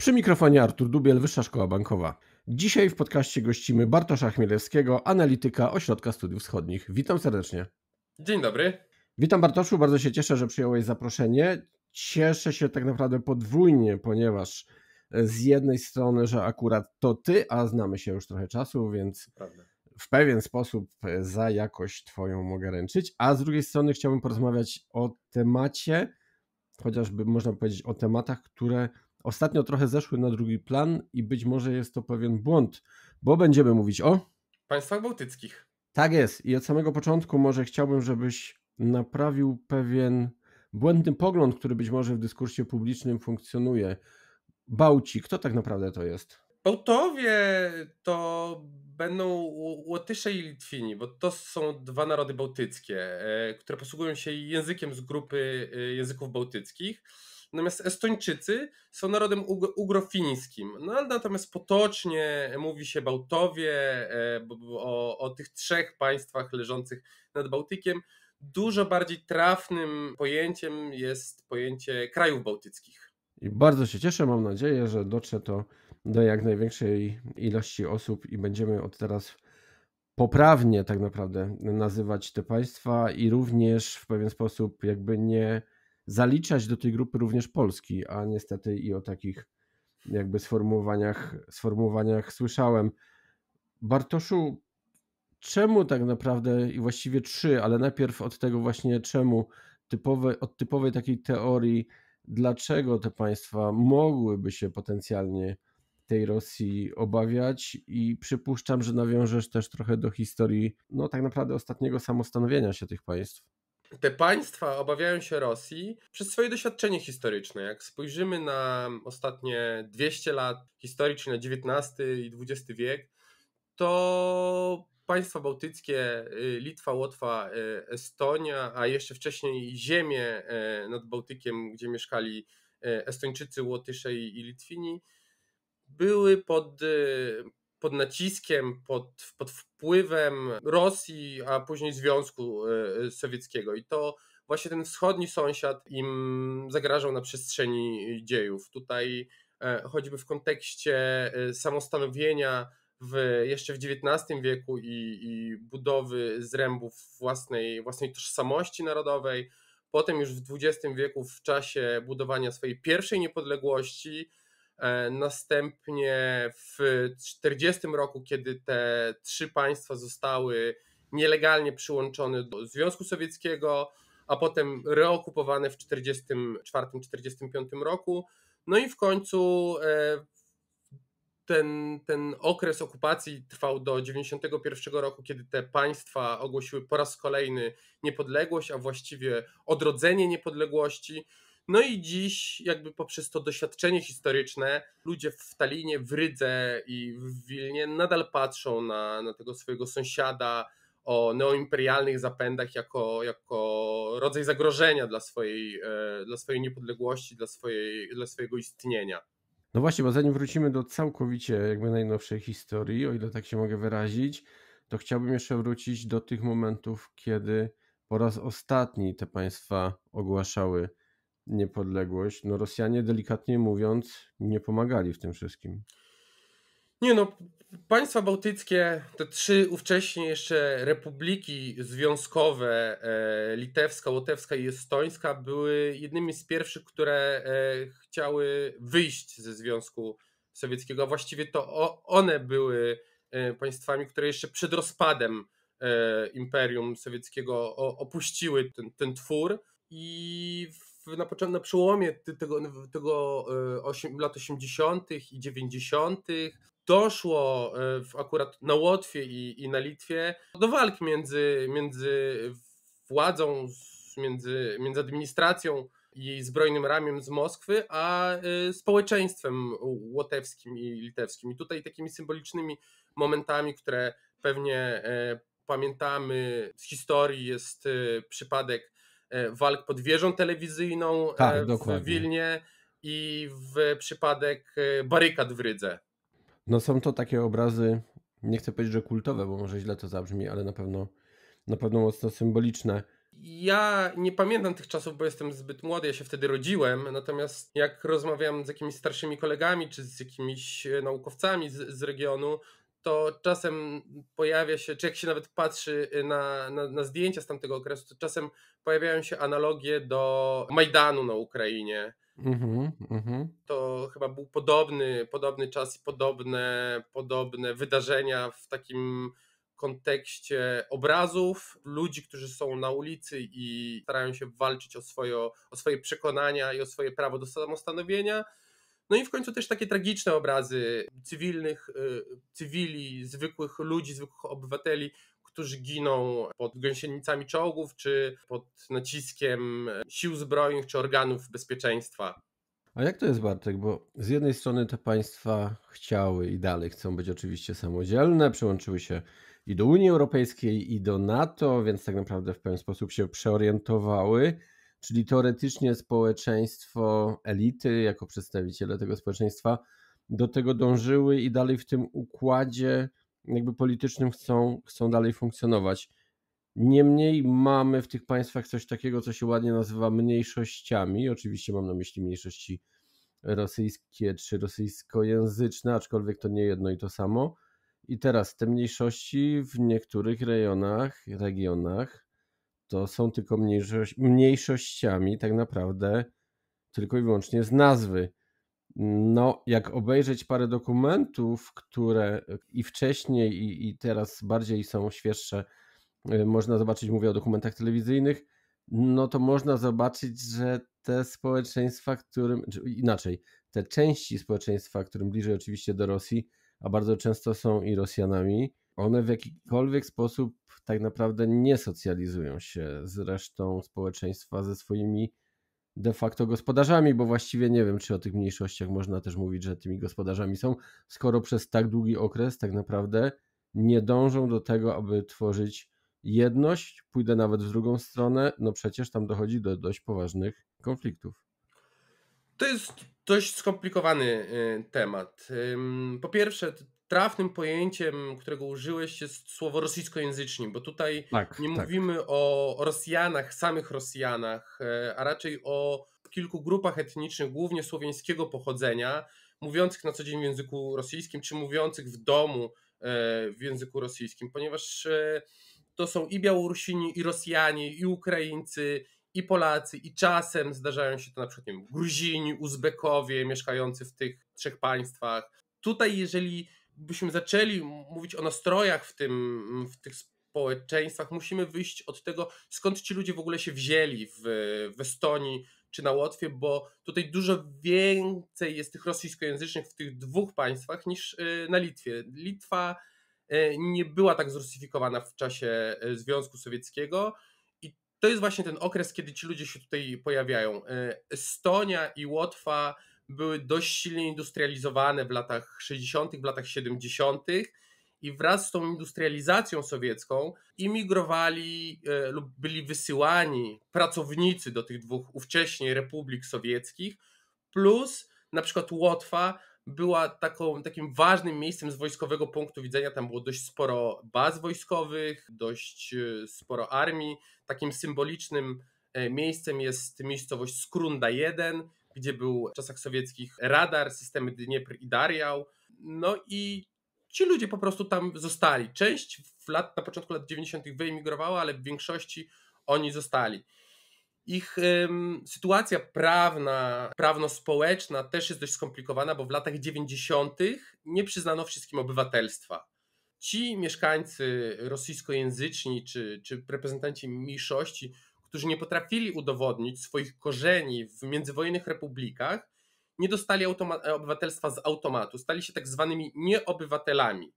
Przy mikrofonie Artur Dubiel, Wyższa Szkoła Bankowa. Dzisiaj w podcaście gościmy Bartosza Chmielewskiego, analityka Ośrodka Studiów Wschodnich. Witam serdecznie. Dzień dobry. Witam Bartoszu, bardzo się cieszę, że przyjąłeś zaproszenie. Cieszę się tak naprawdę podwójnie, ponieważ e, z jednej strony, że akurat to ty, a znamy się już trochę czasu, więc Prawda. w pewien sposób e, za jakość twoją mogę ręczyć, a z drugiej strony chciałbym porozmawiać o temacie, chociażby można powiedzieć o tematach, które ostatnio trochę zeszły na drugi plan i być może jest to pewien błąd, bo będziemy mówić o państwach bałtyckich. Tak jest. I od samego początku może chciałbym, żebyś naprawił pewien błędny pogląd, który być może w dyskursie publicznym funkcjonuje. Bałci, kto tak naprawdę to jest? Bałtowie to będą Łotysze i Litwini, bo to są dwa narody bałtyckie, e, które posługują się językiem z grupy e, języków bałtyckich. Natomiast Estończycy są narodem ugrofińskim. No, natomiast potocznie mówi się Bałtowie, e, o, o tych trzech państwach leżących nad Bałtykiem. Dużo bardziej trafnym pojęciem jest pojęcie krajów bałtyckich. I bardzo się cieszę, mam nadzieję, że dotrze to do jak największej ilości osób i będziemy od teraz poprawnie tak naprawdę nazywać te państwa i również w pewien sposób jakby nie zaliczać do tej grupy również Polski, a niestety i o takich jakby sformułowaniach, sformułowaniach słyszałem. Bartoszu, czemu tak naprawdę, i właściwie trzy, ale najpierw od tego właśnie czemu, typowe, od typowej takiej teorii, dlaczego te państwa mogłyby się potencjalnie tej Rosji obawiać i przypuszczam, że nawiążesz też trochę do historii, no tak naprawdę ostatniego samostanowienia się tych państw. Te państwa obawiają się Rosji przez swoje doświadczenie historyczne. Jak spojrzymy na ostatnie 200 lat historii, na XIX i XX wiek, to państwa bałtyckie, y, Litwa, Łotwa, y, Estonia, a jeszcze wcześniej ziemie y, nad Bałtykiem, gdzie mieszkali Estończycy, Łotysze i Litwini, były pod, y, pod naciskiem, pod, pod wpływem Rosji, a później Związku y, y, Sowieckiego. I to właśnie ten wschodni sąsiad im zagrażał na przestrzeni dziejów. Tutaj e, choćby w kontekście e, samostanowienia w, jeszcze w XIX wieku i, i, budowy zrębów własnej, własnej tożsamości narodowej. Potem już w XX wieku, w czasie budowania swojej pierwszej niepodległości, E, następnie w 1940 roku, kiedy te trzy państwa zostały nielegalnie przyłączone do Związku Sowieckiego, a potem reokupowane w 1944-1945 roku. No i w końcu e, ten, ten okres okupacji trwał do 1991 roku, kiedy te państwa ogłosiły po raz kolejny niepodległość, a właściwie odrodzenie niepodległości. No i dziś, jakby poprzez to doświadczenie historyczne, ludzie w Talinie, w Rydze i w Wilnie nadal patrzą na, na tego swojego sąsiada o neoimperialnych zapędach jako, jako rodzaj zagrożenia dla swojej, e, dla swojej niepodległości, dla, swojej, dla swojego istnienia. No właśnie, bo zanim wrócimy do całkowicie jakby najnowszej historii, o ile tak się mogę wyrazić, to chciałbym jeszcze wrócić do tych momentów, kiedy po raz ostatni te państwa ogłaszały niepodległość, no Rosjanie delikatnie mówiąc nie pomagali w tym wszystkim. Nie no, państwa bałtyckie, te trzy ówcześnie jeszcze republiki związkowe, e, litewska, łotewska i estońska, były jednymi z pierwszych, które e, chciały wyjść ze Związku Sowieckiego, a właściwie to o, one były e, państwami, które jeszcze przed rozpadem e, Imperium Sowieckiego o, opuściły ten, ten twór i w na, początku, na przełomie tego, tego 8, e, lat 80. i 90. doszło e, w, akurat na Łotwie i, i na Litwie do walk między, między władzą, między, między administracją i jej zbrojnym ramieniem z Moskwy, a e, społeczeństwem łotewskim i litewskim. I tutaj takimi symbolicznymi momentami, które pewnie pamiętamy z historii, jest przypadek E, walk pod wieżą telewizyjną e, tak, w dokładnie. Wilnie i w przypadek e, barykad w Rydze. No są to takie obrazy, nie chcę powiedzieć, że kultowe, bo może źle to zabrzmi, ale na pewno, na pewno mocno symboliczne. Ja nie pamiętam tych czasów, bo jestem zbyt młody, ja się wtedy rodziłem, natomiast jak rozmawiam z jakimiś starszymi kolegami czy z jakimiś naukowcami z, z regionu, to czasem pojawia się, czy jak się nawet patrzy y, na, na, na, zdjęcia z tamtego okresu, to czasem pojawiają się analogie do Majdanu na Ukrainie. Mm-hmm, mm-hmm. To chyba był podobny, podobny czas i podobne, podobne wydarzenia w takim kontekście obrazów, ludzi, którzy są na ulicy i starają się walczyć o swoje, o swoje przekonania i o swoje prawo do samostanowienia. No i w końcu też takie tragiczne obrazy cywilnych, y, cywili, zwykłych ludzi, zwykłych obywateli, którzy giną pod gąsienicami czołgów, czy pod naciskiem e, sił zbrojnych, czy organów bezpieczeństwa. A jak to jest, Bartek? Bo z jednej strony te państwa chciały i dalej chcą być oczywiście samodzielne, przyłączyły się i do Unii Europejskiej, i do NATO, więc tak naprawdę w pewien sposób się przeorientowały. Czyli teoretycznie społeczeństwo, elity jako przedstawiciele tego społeczeństwa do tego dążyły i dalej w tym układzie jakby politycznym chcą, chcą dalej funkcjonować. Niemniej mamy w tych państwach coś takiego, co się ładnie nazywa mniejszościami. Oczywiście mam na myśli mniejszości rosyjskie czy rosyjskojęzyczne, aczkolwiek to nie jedno i to samo. I teraz te mniejszości w niektórych rejonach, regionach to są tylko mniejszość, mniejszościami tak naprawdę tylko i wyłącznie z nazwy. No, jak obejrzeć parę dokumentów, które i wcześniej, i, i teraz bardziej są świeższe, y, można zobaczyć, mówię o dokumentach telewizyjnych, no to można zobaczyć, że te społeczeństwa, którym, inaczej, te części społeczeństwa, którym bliżej oczywiście do Rosji, a bardzo często są i Rosjanami, one w jakikolwiek sposób tak naprawdę nie socjalizują się z resztą społeczeństwa, ze swoimi de facto gospodarzami, bo właściwie nie wiem, czy o tych mniejszościach można też mówić, że tymi gospodarzami są, skoro przez tak długi okres tak naprawdę nie dążą do tego, aby tworzyć jedność, pójdę nawet w drugą stronę, no przecież tam dochodzi do dość poważnych konfliktów. To jest dość skomplikowany y, temat. Po pierwsze, trafnym pojęciem, którego użyłeś, jest słowo rosyjskojęzyczni, bo tutaj tak, nie tak. mówimy o Rosjanach, samych Rosjanach, e, a raczej o kilku grupach etnicznych, głównie słowiańskiego pochodzenia, mówiących na co dzień w języku rosyjskim, czy mówiących w domu e, w języku rosyjskim, ponieważ e, to są i Białorusini, i Rosjanie, i Ukraińcy, i Polacy, i czasem zdarzają się to na przykład nie wiem, Gruzini, Uzbekowie mieszkający w tych trzech państwach. Tutaj, jeżeli byśmy zaczęli mówić o nastrojach w, tym, w tych społeczeństwach, musimy wyjść od tego, skąd ci ludzie w ogóle się wzięli w, w Estonii czy na Łotwie, bo tutaj dużo więcej jest tych rosyjskojęzycznych w tych dwóch państwach niż y, na Litwie. Litwa y, nie była tak zrusyfikowana w czasie y, Związku Sowieckiego. I to jest właśnie ten okres, kiedy ci ludzie się tutaj pojawiają. Estonia i Łotwa były dość silnie industrializowane w latach 60., w latach 70. I wraz z tą industrializacją sowiecką imigrowali e, lub byli wysyłani pracownicy do tych dwóch ówcześnie republik sowieckich, plus na przykład Łotwa była taką, takim ważnym miejscem z wojskowego punktu widzenia. Tam było dość sporo baz wojskowych, dość e, sporo armii. Takim symbolicznym e, miejscem jest miejscowość Skrunda 1, gdzie był w czasach sowieckich radar, systemy Dniepr i Dariał. No i ci ludzie po prostu tam zostali. Część w lat, na początku lat 90. wyemigrowała, ale w większości oni zostali. Ich ym, sytuacja prawna, prawno-społeczna też jest dość skomplikowana, bo w latach 90. nie przyznano wszystkim obywatelstwa. Ci mieszkańcy rosyjskojęzyczni czy, czy reprezentanci mniejszości którzy nie potrafili udowodnić swoich korzeni w międzywojennych republikach, nie dostali e, obywatelstwa z automatu, stali się tak zwanymi nieobywatelami.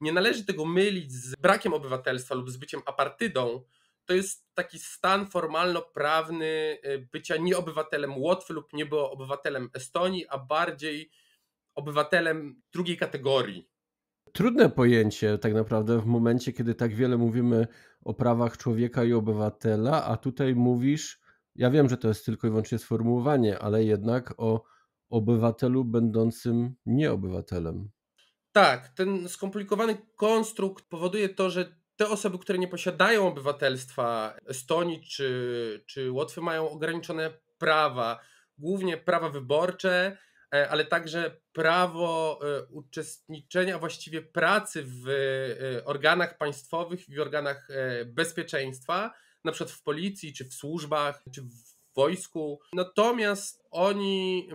Nie należy tego mylić z brakiem obywatelstwa lub z byciem apartydą. To jest taki stan formalno-prawny e, bycia nieobywatelem Łotwy lub nie było obywatelem Estonii, a bardziej obywatelem drugiej kategorii trudne pojęcie tak naprawdę w momencie, kiedy tak wiele mówimy o prawach człowieka i obywatela, a tutaj mówisz, ja wiem, że to jest tylko i wyłącznie sformułowanie, ale jednak o obywatelu będącym nieobywatelem. Tak, ten skomplikowany konstrukt powoduje to, że te osoby, które nie posiadają obywatelstwa Estonii czy, czy Łotwy, mają ograniczone prawa, głównie prawa wyborcze, E, ale także prawo e, uczestniczenia, właściwie pracy w e, organach państwowych i w organach bezpieczeństwa, na przykład w policji, czy w służbach, czy w wojsku. Natomiast oni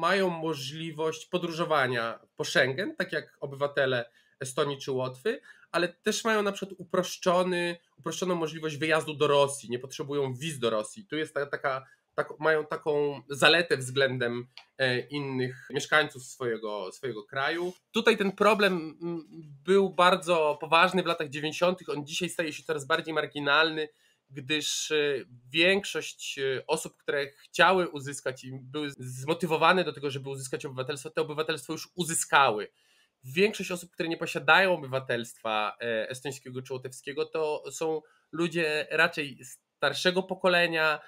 mają możliwość podróżowania po Schengen, tak jak obywatele Estonii czy Łotwy, ale też mają na przykład uproszczony, uproszczoną możliwość wyjazdu do Rosji, nie potrzebują wiz do Rosji. Tu jest ta, taka tak, mają taką zaletę względem e, innych mieszkańców swojego, swojego kraju. Tutaj ten problem mm, był bardzo poważny w latach 90., on dzisiaj staje się coraz bardziej marginalny, gdyż e, większość e, osób, które chciały uzyskać i były zmotywowane do tego, żeby uzyskać obywatelstwo, te obywatelstwo już uzyskały większość osób, które nie posiadają obywatelstwa estońskiego czy łotewskiego, to są ludzie raczej starszego pokolenia,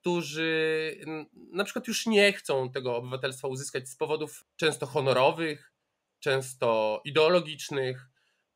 którzy na przykład już nie chcą tego obywatelstwa uzyskać z powodów często honorowych, często ideologicznych,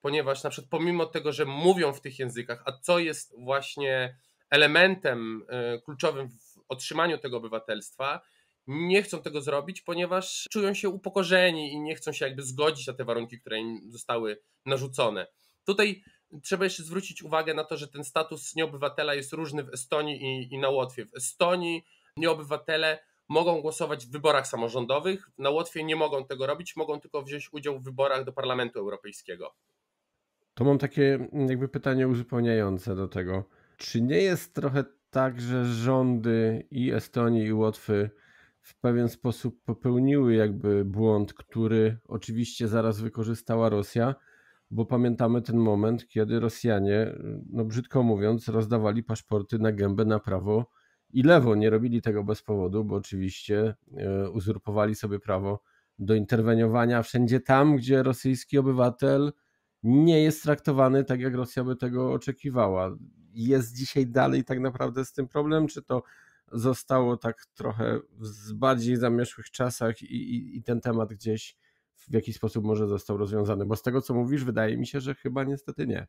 ponieważ na przykład pomimo tego, że mówią w tych językach, a co jest właśnie elementem e, kluczowym w otrzymaniu tego obywatelstwa, nie chcą tego zrobić, ponieważ czują się upokorzeni i nie chcą się jakby zgodzić na te warunki, które im zostały narzucone. Tutaj Trzeba jeszcze zwrócić uwagę na to, że ten status nieobywatela jest różny w Estonii i, i na Łotwie. W Estonii nieobywatele mogą głosować w wyborach samorządowych, na Łotwie nie mogą tego robić, mogą tylko wziąć udział w wyborach do Parlamentu Europejskiego. To mam takie mm, jakby pytanie uzupełniające do tego. Czy nie jest trochę tak, że rządy i Estonii i Łotwy w pewien sposób popełniły jakby błąd, który oczywiście zaraz wykorzystała Rosja, bo pamiętamy ten moment, kiedy Rosjanie, no brzydko mówiąc, rozdawali paszporty na gębę, na prawo i lewo. Nie robili tego bez powodu, bo oczywiście e, uzurpowali sobie prawo do interweniowania wszędzie tam, gdzie rosyjski obywatel nie jest traktowany tak, jak Rosja by tego oczekiwała. Jest dzisiaj dalej tak naprawdę z tym problem, czy to zostało tak trochę w bardziej zamierzchłych czasach i, i, i ten temat gdzieś w jakiś sposób może został rozwiązany? Bo z tego, co mówisz, wydaje mi się, że chyba niestety nie.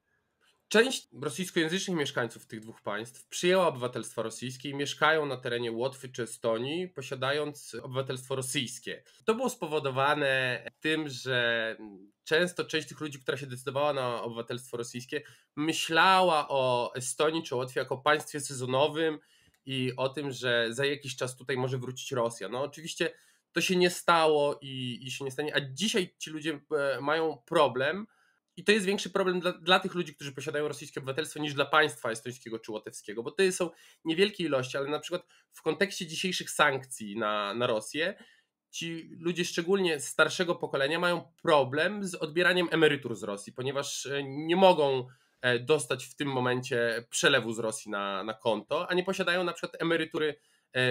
Część rosyjskojęzycznych mieszkańców tych dwóch państw przyjęła obywatelstwo rosyjskie i mieszkają na terenie Łotwy czy Estonii, posiadając obywatelstwo rosyjskie. To było spowodowane tym, że często część tych ludzi, która się decydowała na obywatelstwo rosyjskie, myślała o Estonii czy Łotwie jako państwie sezonowym i o tym, że za jakiś czas tutaj może wrócić Rosja. No oczywiście to się nie stało i, i się nie stanie. A dzisiaj ci ludzie e, mają problem. I to jest większy problem dla, dla, tych ludzi, którzy posiadają rosyjskie obywatelstwo, niż dla państwa estońskiego czy łotewskiego, bo to są niewielkie ilości, ale na przykład w kontekście dzisiejszych sankcji na, na Rosję, ci ludzie, szczególnie starszego pokolenia, mają problem z odbieraniem emerytur z Rosji, ponieważ e, nie mogą e, dostać w tym momencie przelewu z Rosji na, na konto, a nie posiadają na przykład emerytury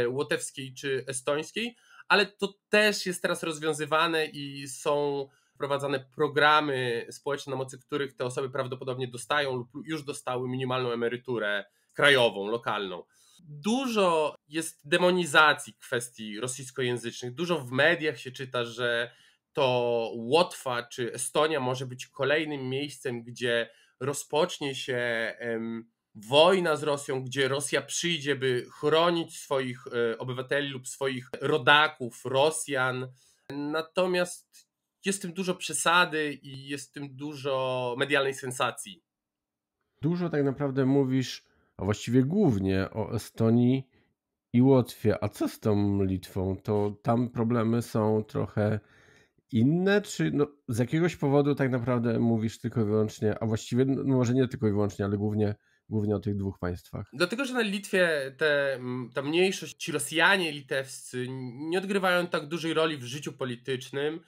łotewskiej czy estońskiej, ale to też jest teraz rozwiązywane i są wprowadzane programy społeczne, na mocy których te osoby prawdopodobnie dostają lub już dostały minimalną emeryturę krajową, lokalną. Dużo jest demonizacji kwestii rosyjskojęzycznych. Dużo w mediach się czyta, że to Łotwa czy Estonia może być kolejnym miejscem, gdzie rozpocznie się em, wojna z Rosją, gdzie Rosja przyjdzie, by chronić swoich e, obywateli lub swoich rodaków, Rosjan. Natomiast jest w tym dużo przesady i jest w tym dużo medialnej sensacji. Dużo tak naprawdę mówisz, a właściwie głównie o Estonii i Łotwie. A co z tą Litwą? To tam problemy są trochę inne, czy no, z jakiegoś powodu tak naprawdę mówisz tylko i wyłącznie, a właściwie no, może nie tylko i wyłącznie, ale głównie głównie o tych dwóch państwach. Dlatego, że na Litwie te, ta mniejszość, ci Rosjanie litewscy nie odgrywają tak dużej roli w życiu politycznym,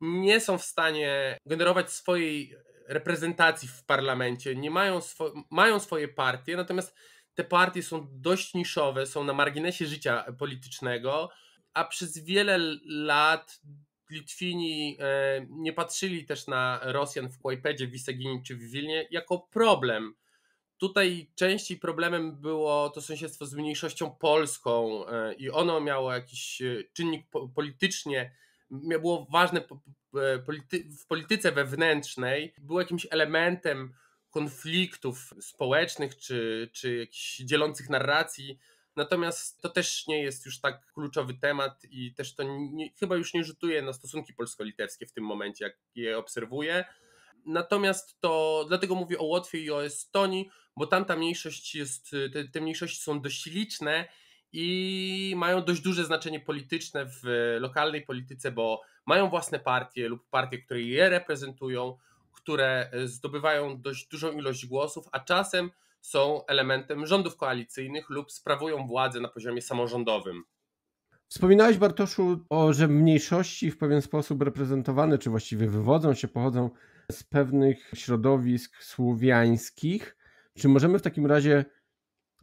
nie są w stanie generować swojej reprezentacji w parlamencie, nie mają, swo mają swoje partie, natomiast te partie są dość niszowe, są na marginesie życia politycznego, a przez wiele lat Litwini e, nie patrzyli też na Rosjan w Kłajpedzie, w Wiseginie czy w Wilnie jako problem. Tutaj częściej problemem było to sąsiedztwo z mniejszością polską e, i ono miało jakiś e, czynnik politycznie, było ważne e, w polityce wewnętrznej, było jakimś elementem konfliktów społecznych czy, czy jakichś dzielących narracji. Natomiast to też nie jest już tak kluczowy temat i też to nie, chyba już nie rzutuje na stosunki polsko-litewskie w tym momencie, jak je obserwuję. Natomiast to, dlatego mówię o Łotwie i o Estonii, bo tam ta mniejszość jest, te, te mniejszości są dość liczne i mają dość duże znaczenie polityczne w lokalnej polityce, bo mają własne partie lub partie, które je reprezentują, które e, zdobywają dość dużą ilość głosów, a czasem są elementem rządów koalicyjnych lub sprawują władzę na poziomie samorządowym. Wspominałeś, Bartoszu, o, że mniejszości w pewien sposób reprezentowane, czy właściwie wywodzą się, pochodzą z pewnych środowisk słowiańskich. Czy możemy w takim razie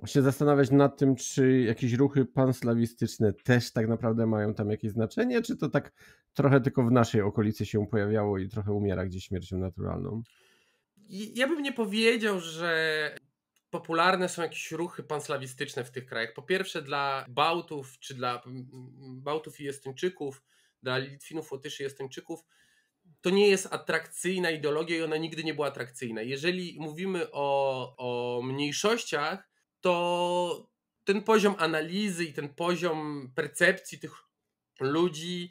się zastanawiać nad tym, czy jakieś ruchy panslawistyczne też tak naprawdę mają tam jakieś znaczenie, czy to tak trochę tylko w naszej okolicy się pojawiało i trochę umiera gdzieś śmiercią naturalną? Ja bym nie powiedział, że popularne są jakieś ruchy panslawistyczne w tych krajach. Po pierwsze dla Bałtów, czy dla mm, mm, Bałtów i Estończyków, dla Litwinów, Łotyszy i Estończyków, to nie jest atrakcyjna ideologia i ona nigdy nie była atrakcyjna. Jeżeli mówimy o, o mniejszościach, to ten poziom analizy i ten poziom percepcji tych ludzi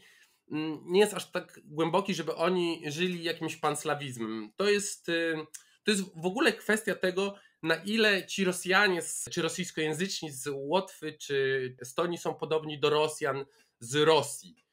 mm, nie jest aż tak głęboki, żeby oni żyli jakimś panslawizmem. To jest, y, to jest w ogóle kwestia tego, na ile ci Rosjanie, czy rosyjskojęzyczni z Łotwy, czy Estonii są podobni do Rosjan z Rosji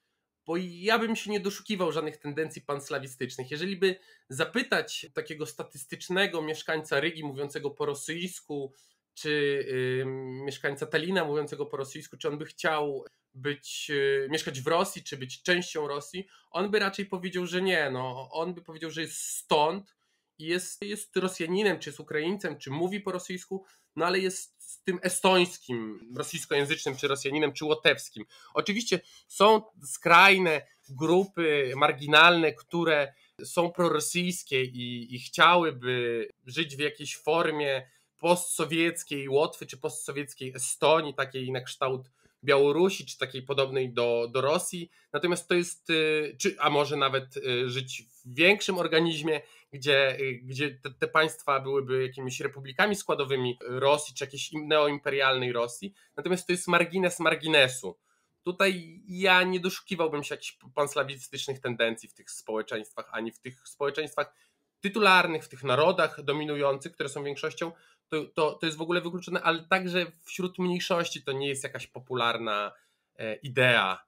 bo ja bym się nie doszukiwał żadnych tendencji panslawistycznych. Jeżeli by zapytać takiego statystycznego mieszkańca Rygi mówiącego po rosyjsku, czy y, mieszkańca Talina mówiącego po rosyjsku, czy on by chciał być, y, mieszkać w Rosji, czy być częścią Rosji, on by raczej powiedział, że nie. No, on by powiedział, że jest stąd, jest, jest Rosjaninem, czy jest Ukraińcem, czy mówi po rosyjsku, no ale jest tym estońskim, rosyjskojęzycznym, czy Rosjaninem, czy łotewskim. Oczywiście są skrajne grupy marginalne, które są prorosyjskie i, i chciałyby żyć w jakiejś formie postsowieckiej Łotwy, czy postsowieckiej Estonii, takiej na kształt Białorusi, czy takiej podobnej do, do Rosji. Natomiast to jest, y, czy, a może nawet y, żyć w większym organizmie, gdzie, gdzie te, te, państwa byłyby jakimiś republikami składowymi Rosji czy jakiejś neoimperialnej Rosji. Natomiast to jest margines marginesu. Tutaj ja nie doszukiwałbym się jakichś panslawistycznych tendencji w tych społeczeństwach, ani w tych społeczeństwach tytularnych, w tych narodach dominujących, które są większością, to, to, to jest w ogóle wykluczone, ale także wśród mniejszości to nie jest jakaś popularna e, idea.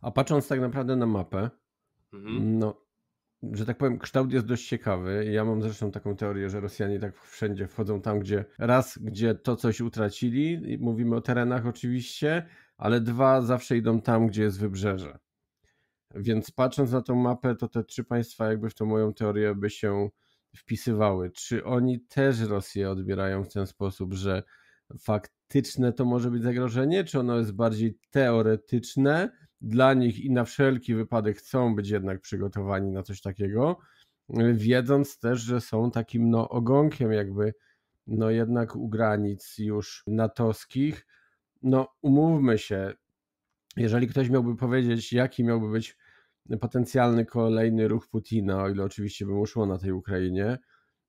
A patrząc tak naprawdę na mapę, mhm. no że tak powiem, kształt jest dość ciekawy. Ja mam zresztą taką teorię, że Rosjanie tak wszędzie wchodzą tam, gdzie raz, gdzie to coś utracili, mówimy o terenach oczywiście, ale dwa, zawsze idą tam, gdzie jest wybrzeże. Więc patrząc na tą mapę, to te trzy państwa jakby w tą moją teorię by się wpisywały. Czy oni też Rosję odbierają w ten sposób, że faktyczne to może być zagrożenie, czy ono jest bardziej teoretyczne? dla nich i na wszelki wypadek chcą być jednak przygotowani na coś takiego, y, wiedząc też, że są takim no ogonkiem jakby no jednak u granic już natowskich. No umówmy się, jeżeli ktoś miałby powiedzieć, jaki miałby być potencjalny kolejny ruch Putina, o ile oczywiście by mu szło na tej Ukrainie,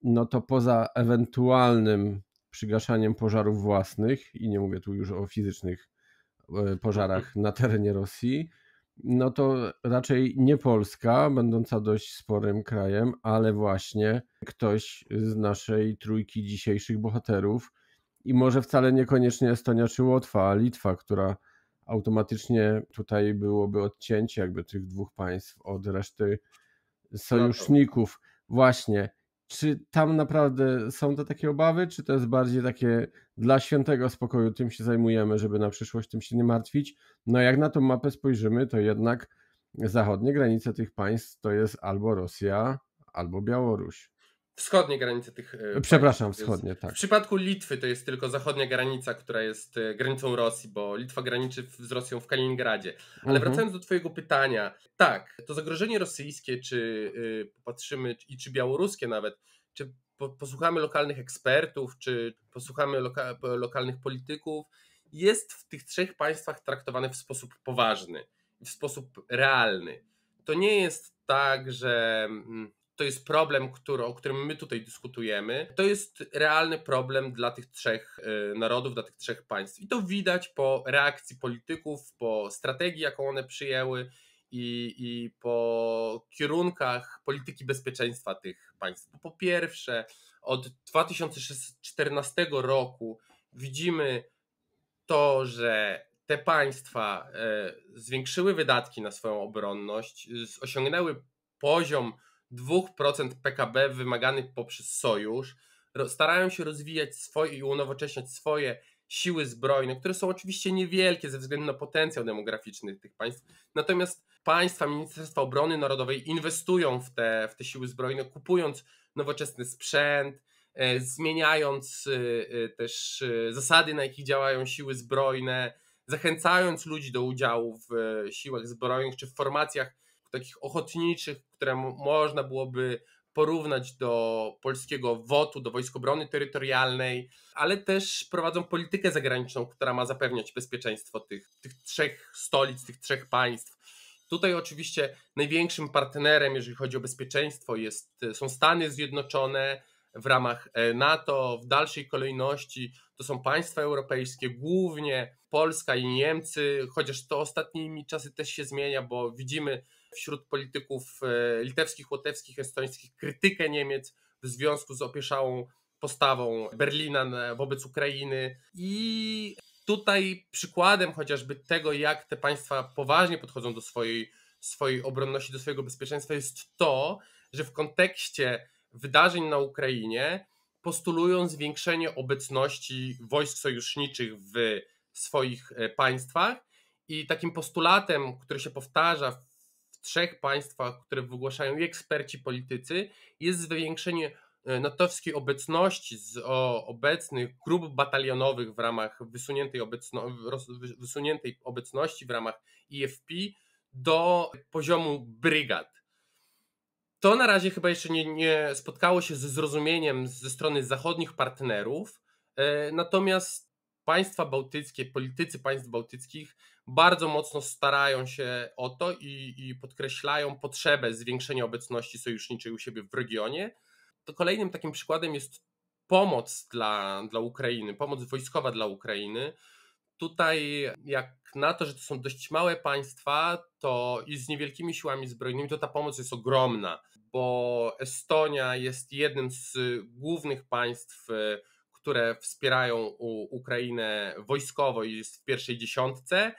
no to poza ewentualnym przygaszaniem pożarów własnych, i nie mówię tu już o fizycznych E, pożarach na terenie Rosji, no to raczej nie Polska, będąca dość sporym krajem, ale właśnie ktoś z naszej trójki dzisiejszych bohaterów i może wcale niekoniecznie Estonia czy Łotwa, a Litwa, która automatycznie tutaj byłoby odcięcie jakby tych dwóch państw od reszty no sojuszników. Właśnie. Czy tam naprawdę są te takie obawy, czy to jest bardziej takie dla świętego spokoju, tym się zajmujemy, żeby na przyszłość tym się nie martwić? No jak na tą mapę spojrzymy, to jednak zachodnie granice tych państw to jest albo Rosja, albo Białoruś. Wschodnie granice tych. E, Przepraszam, państw. wschodnie, tak. W przypadku Litwy to jest tylko zachodnia granica, która jest e, granicą Rosji, bo Litwa graniczy z Rosją w Kaliningradzie. Ale mhm. wracając do Twojego pytania, tak, to zagrożenie rosyjskie, czy e, popatrzymy, i czy białoruskie nawet, czy posłuchamy lokalnych ekspertów, czy posłuchamy loka, lokalnych polityków, jest w tych trzech państwach traktowane w sposób poważny, w sposób realny. To nie jest tak, że. Mm, to jest problem, który, o którym my tutaj dyskutujemy, to jest realny problem dla tych trzech y, narodów, dla tych trzech państw. I to widać po reakcji polityków, po strategii, jaką one przyjęły i, i po kierunkach polityki bezpieczeństwa tych państw. Po pierwsze, od 2014 roku widzimy to, że te państwa y, zwiększyły wydatki na swoją obronność, osiągnęły poziom 2% PKB wymaganych poprzez sojusz, starają się rozwijać swoje i unowocześniać swoje siły zbrojne, które są oczywiście niewielkie ze względu na potencjał demograficzny tych państw. Natomiast państwa Ministerstwa Obrony Narodowej inwestują w te, w te siły zbrojne, kupując nowoczesny sprzęt, e, zmieniając e, e też e, zasady, na jakich działają siły zbrojne, zachęcając ludzi do udziału w e, siłach zbrojnych czy w formacjach takich ochotniczych, które można byłoby porównać do polskiego WOT-u, do Wojsk Obrony Terytorialnej, ale też prowadzą politykę zagraniczną, która ma zapewniać bezpieczeństwo tych, tych trzech stolic, tych trzech państw. Tutaj oczywiście największym partnerem, jeżeli chodzi o bezpieczeństwo, jest, są Stany Zjednoczone w ramach e, NATO, w dalszej kolejności to są państwa europejskie, głównie Polska i Niemcy, chociaż to ostatnimi czasy też się zmienia, bo widzimy wśród polityków e, litewskich, łotewskich, estońskich krytykę Niemiec w związku z opieszałą postawą Berlina wobec Ukrainy. I tutaj przykładem chociażby tego, jak te państwa poważnie podchodzą do swojej, swojej obronności, do swojego bezpieczeństwa, jest to, że w kontekście wydarzeń na Ukrainie postulują zwiększenie obecności wojsk sojuszniczych w swoich e, państwach. I takim postulatem, który się powtarza trzech państwach, które wygłaszają eksperci politycy, jest zwiększenie e, natowskiej obecności z obecnych grup batalionowych w ramach wysuniętej, obecno, wysuniętej obecności w ramach IFP e do poziomu brygad. To na razie chyba jeszcze nie, nie spotkało się ze zrozumieniem ze strony zachodnich partnerów, e, natomiast państwa bałtyckie, politycy państw bałtyckich bardzo mocno starają się o to i, i podkreślają potrzebę zwiększenia obecności sojuszniczej u siebie w regionie. To kolejnym takim przykładem jest pomoc dla, dla Ukrainy, pomoc wojskowa dla Ukrainy. Tutaj, jak na to, że to są dość małe państwa, to i z niewielkimi siłami zbrojnymi, to ta pomoc jest ogromna, bo Estonia jest jednym z głównych państw, e, które wspierają Ukrainę wojskowo i jest w pierwszej dziesiątce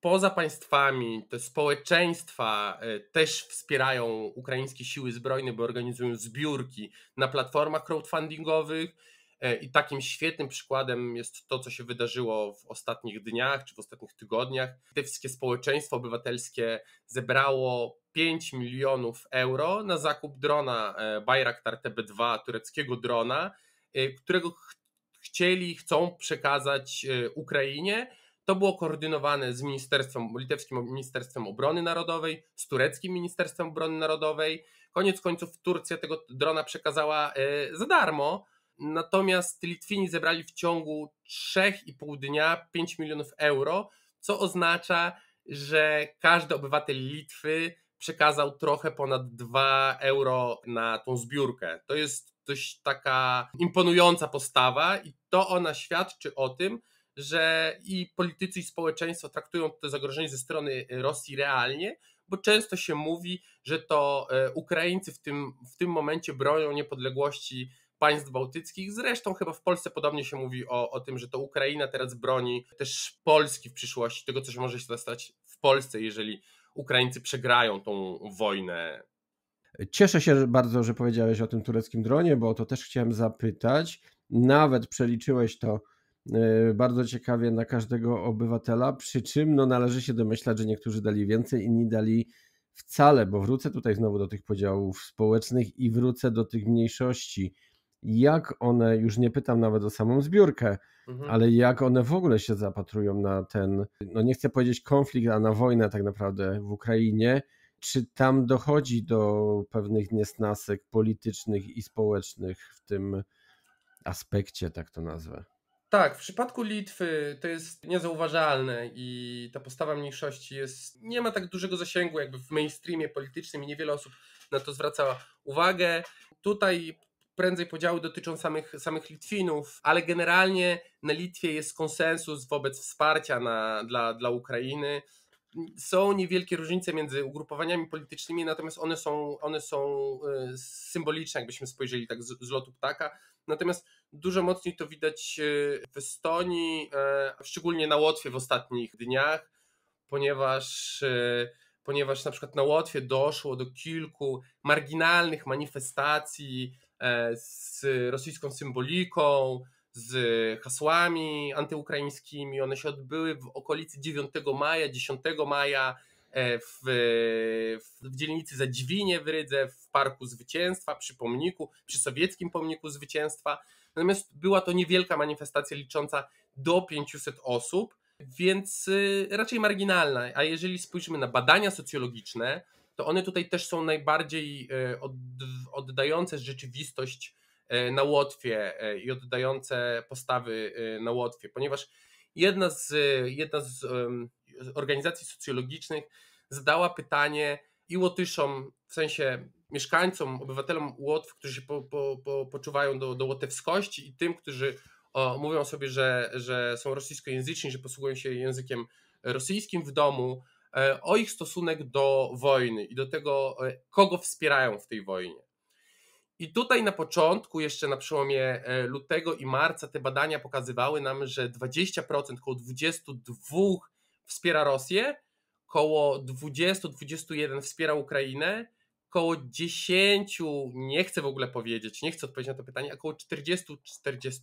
poza państwami, te społeczeństwa e, też wspierają ukraińskie siły zbrojne, bo organizują zbiórki na platformach crowdfundingowych. E, I takim świetnym przykładem jest to, co się wydarzyło w ostatnich dniach czy w ostatnich tygodniach. Te społeczeństwo obywatelskie zebrało 5 milionów euro na zakup drona e, Bayraktar TB2, tureckiego drona, którego chcieli, chcą przekazać Ukrainie to było koordynowane z Ministerstwem, litewskim Ministerstwem Obrony Narodowej, z tureckim Ministerstwem Obrony Narodowej. Koniec końców Turcja tego drona przekazała e, za darmo, natomiast Litwini zebrali w ciągu 3,5 dnia 5 milionów euro, co oznacza, że każdy obywatel Litwy przekazał trochę ponad 2 euro na tą zbiórkę. To jest dość taka imponująca postawa i to ona świadczy o tym, że i politycy, i społeczeństwo traktują to zagrożenie ze strony Rosji realnie, bo często się mówi, że to e, Ukraińcy w tym, w tym momencie bronią niepodległości państw bałtyckich. Zresztą chyba w Polsce podobnie się mówi o, o tym, że to Ukraina teraz broni też Polski w przyszłości, tego co się może się stać w Polsce, jeżeli Ukraińcy przegrają tą wojnę. Cieszę się bardzo, że powiedziałeś o tym tureckim dronie, bo o to też chciałem zapytać. Nawet przeliczyłeś to E, bardzo ciekawie na każdego obywatela, przy czym no, należy się domyślać, że niektórzy dali więcej, inni dali wcale, bo wrócę tutaj znowu do tych podziałów społecznych i wrócę do tych mniejszości. Jak one, już nie pytam nawet o samą zbiórkę, mhm. ale jak one w ogóle się zapatrują na ten, no nie chcę powiedzieć konflikt, a na wojnę tak naprawdę w Ukrainie, czy tam dochodzi do pewnych niesnasek politycznych i społecznych w tym aspekcie, tak to nazwę? Tak, w przypadku Litwy to jest niezauważalne i ta postawa mniejszości jest, nie ma tak dużego zasięgu jakby w mainstreamie politycznym i niewiele osób na to zwracała uwagę. Tutaj prędzej podziały dotyczą samych, samych Litwinów, ale generalnie na Litwie jest konsensus wobec wsparcia na, dla, dla Ukrainy. Są niewielkie różnice między ugrupowaniami politycznymi, natomiast one są, one są e, symboliczne, jakbyśmy spojrzeli tak z, z lotu ptaka. Natomiast Dużo mocniej to widać e, w Estonii, e, szczególnie na Łotwie w ostatnich dniach, ponieważ, e, ponieważ na przykład na Łotwie doszło do kilku marginalnych manifestacji z rosyjską symboliką, z hasłami antyukraińskimi. One się odbyły w okolicy 9 maja, 10 maja w, w dzielnicy Zadźwinie w Rydze, w Parku Zwycięstwa, przy pomniku, przy sowieckim pomniku zwycięstwa. Natomiast była to niewielka manifestacja licząca do 500 osób, więc y, raczej marginalna. A jeżeli spojrzymy na badania socjologiczne, to one tutaj też są najbardziej y, oddające rzeczywistość y, na Łotwie i oddające postawy na Łotwie, ponieważ jedna z, jedna z organizacji socjologicznych zadała pytanie, i Łotyszom, w sensie mieszkańcom, obywatelom Łotw, którzy się po, po, po, poczuwają do, do łotewskości i tym, którzy o, mówią sobie, że, że są rosyjskojęzyczni, że posługują się językiem rosyjskim w domu, e, o ich stosunek do wojny i do tego, e, kogo wspierają w tej wojnie. I tutaj na początku, jeszcze na przełomie e, lutego i marca, te badania pokazywały nam, że 20%, około 22% wspiera Rosję, koło 20-21 wspiera Ukrainę, koło 10, nie chcę w ogóle powiedzieć, nie chcę odpowiedzieć na to pytanie, a koło 40-40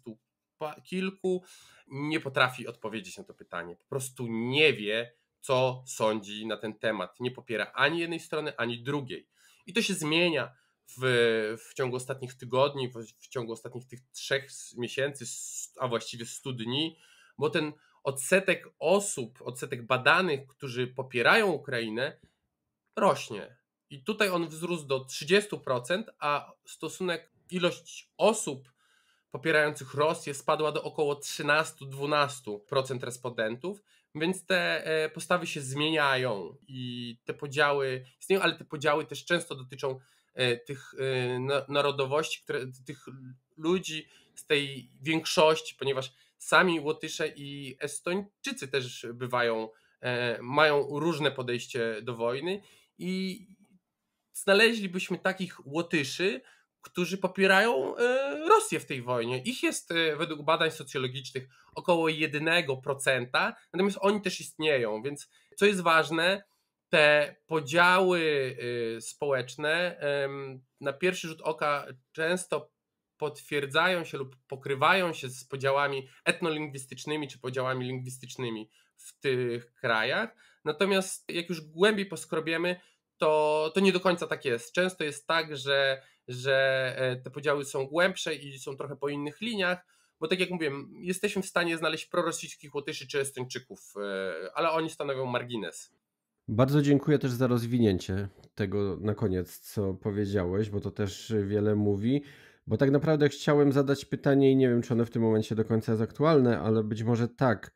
kilku nie potrafi odpowiedzieć na to pytanie. Po prostu nie wie, co sądzi na ten temat. Nie popiera ani jednej strony, ani drugiej. I to się zmienia w, w ciągu ostatnich tygodni, w, w ciągu ostatnich tych trzech miesięcy, a właściwie 100 dni, bo ten odsetek osób, odsetek badanych, którzy popierają Ukrainę, rośnie. I tutaj on wzrósł do 30%, a stosunek ilość osób popierających Rosję spadła do około 13-12% respondentów, więc te e, postawy się zmieniają i te podziały istnieją, ale te podziały też często dotyczą e, tych e, narodowości, które, tych ludzi z tej większości, ponieważ sami Łotysze i Estończycy też bywają, e, mają różne podejście do wojny i znaleźlibyśmy takich Łotyszy, którzy popierają e, Rosję w tej wojnie. Ich jest e, według badań socjologicznych około 1%, natomiast oni też istnieją, więc co jest ważne, te podziały społeczne na pierwszy rzut oka często potwierdzają się lub pokrywają się z podziałami etnolingwistycznymi czy podziałami lingwistycznymi w tych krajach. Natomiast jak już głębiej poskrobiemy, to, to nie do końca tak jest. Często jest tak, że, że e, te podziały są głębsze i są trochę po innych liniach, bo tak jak mówiłem, jesteśmy w stanie znaleźć prorosyjskich Łotyszy czy Estończyków, e, ale oni stanowią margines. Bardzo dziękuję też za rozwinięcie tego na koniec, co powiedziałeś, bo to też wiele mówi. Bo tak naprawdę chciałem zadać pytanie i nie wiem, czy ono w tym momencie do końca jest aktualne, ale być może tak.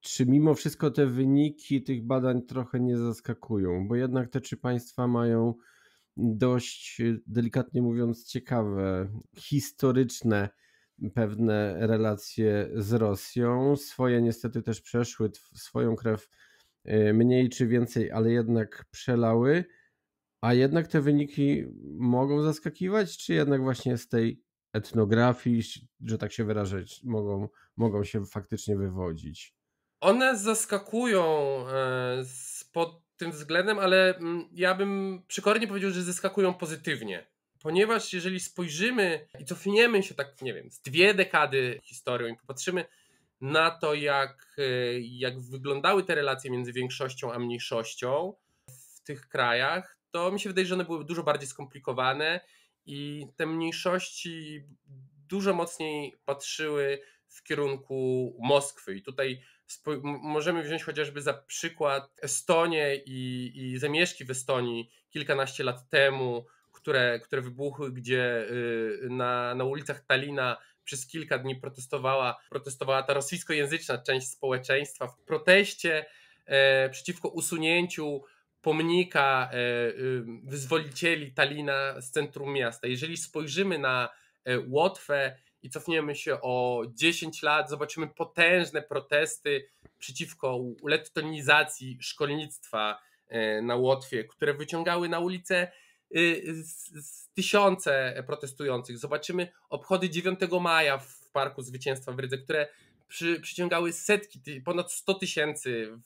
Czy mimo wszystko te wyniki tych badań trochę nie zaskakują? Bo jednak te trzy państwa mają dość, y, delikatnie mówiąc, ciekawe, historyczne pewne relacje z Rosją. Swoje niestety też przeszły, swoją krew y, mniej czy więcej, ale jednak przelały. A jednak te wyniki mogą zaskakiwać, czy jednak właśnie z tej etnografii, że tak się wyrażać mogą, mogą się faktycznie wywodzić? One zaskakują e, pod tym względem, ale mm, ja bym przykornie powiedział, że zaskakują pozytywnie. Ponieważ jeżeli spojrzymy i cofniemy się tak, nie wiem, z dwie dekady historią i popatrzymy na to, jak, e, jak wyglądały te relacje między większością a mniejszością w tych krajach, to mi się wydaje, że one były dużo bardziej skomplikowane i te mniejszości dużo mocniej patrzyły w kierunku Moskwy. I tutaj możemy wziąć chociażby za przykład Estonię i, i zamieszki w Estonii kilkanaście lat temu, które, które wybuchły, gdzie y, na, na ulicach Talina przez kilka dni protestowała, protestowała ta rosyjskojęzyczna część społeczeństwa w proteście e, przeciwko usunięciu pomnika e, e, wyzwolicieli Talina z centrum miasta. Jeżeli spojrzymy na e, Łotwę i cofniemy się o 10 lat, zobaczymy potężne protesty przeciwko lettonizacji szkolnictwa na Łotwie, które wyciągały na ulicę tysiące protestujących. Zobaczymy obchody 9 maja w Parku Zwycięstwa w Rydze, które przy, przyciągały setki, ponad 100 tysięcy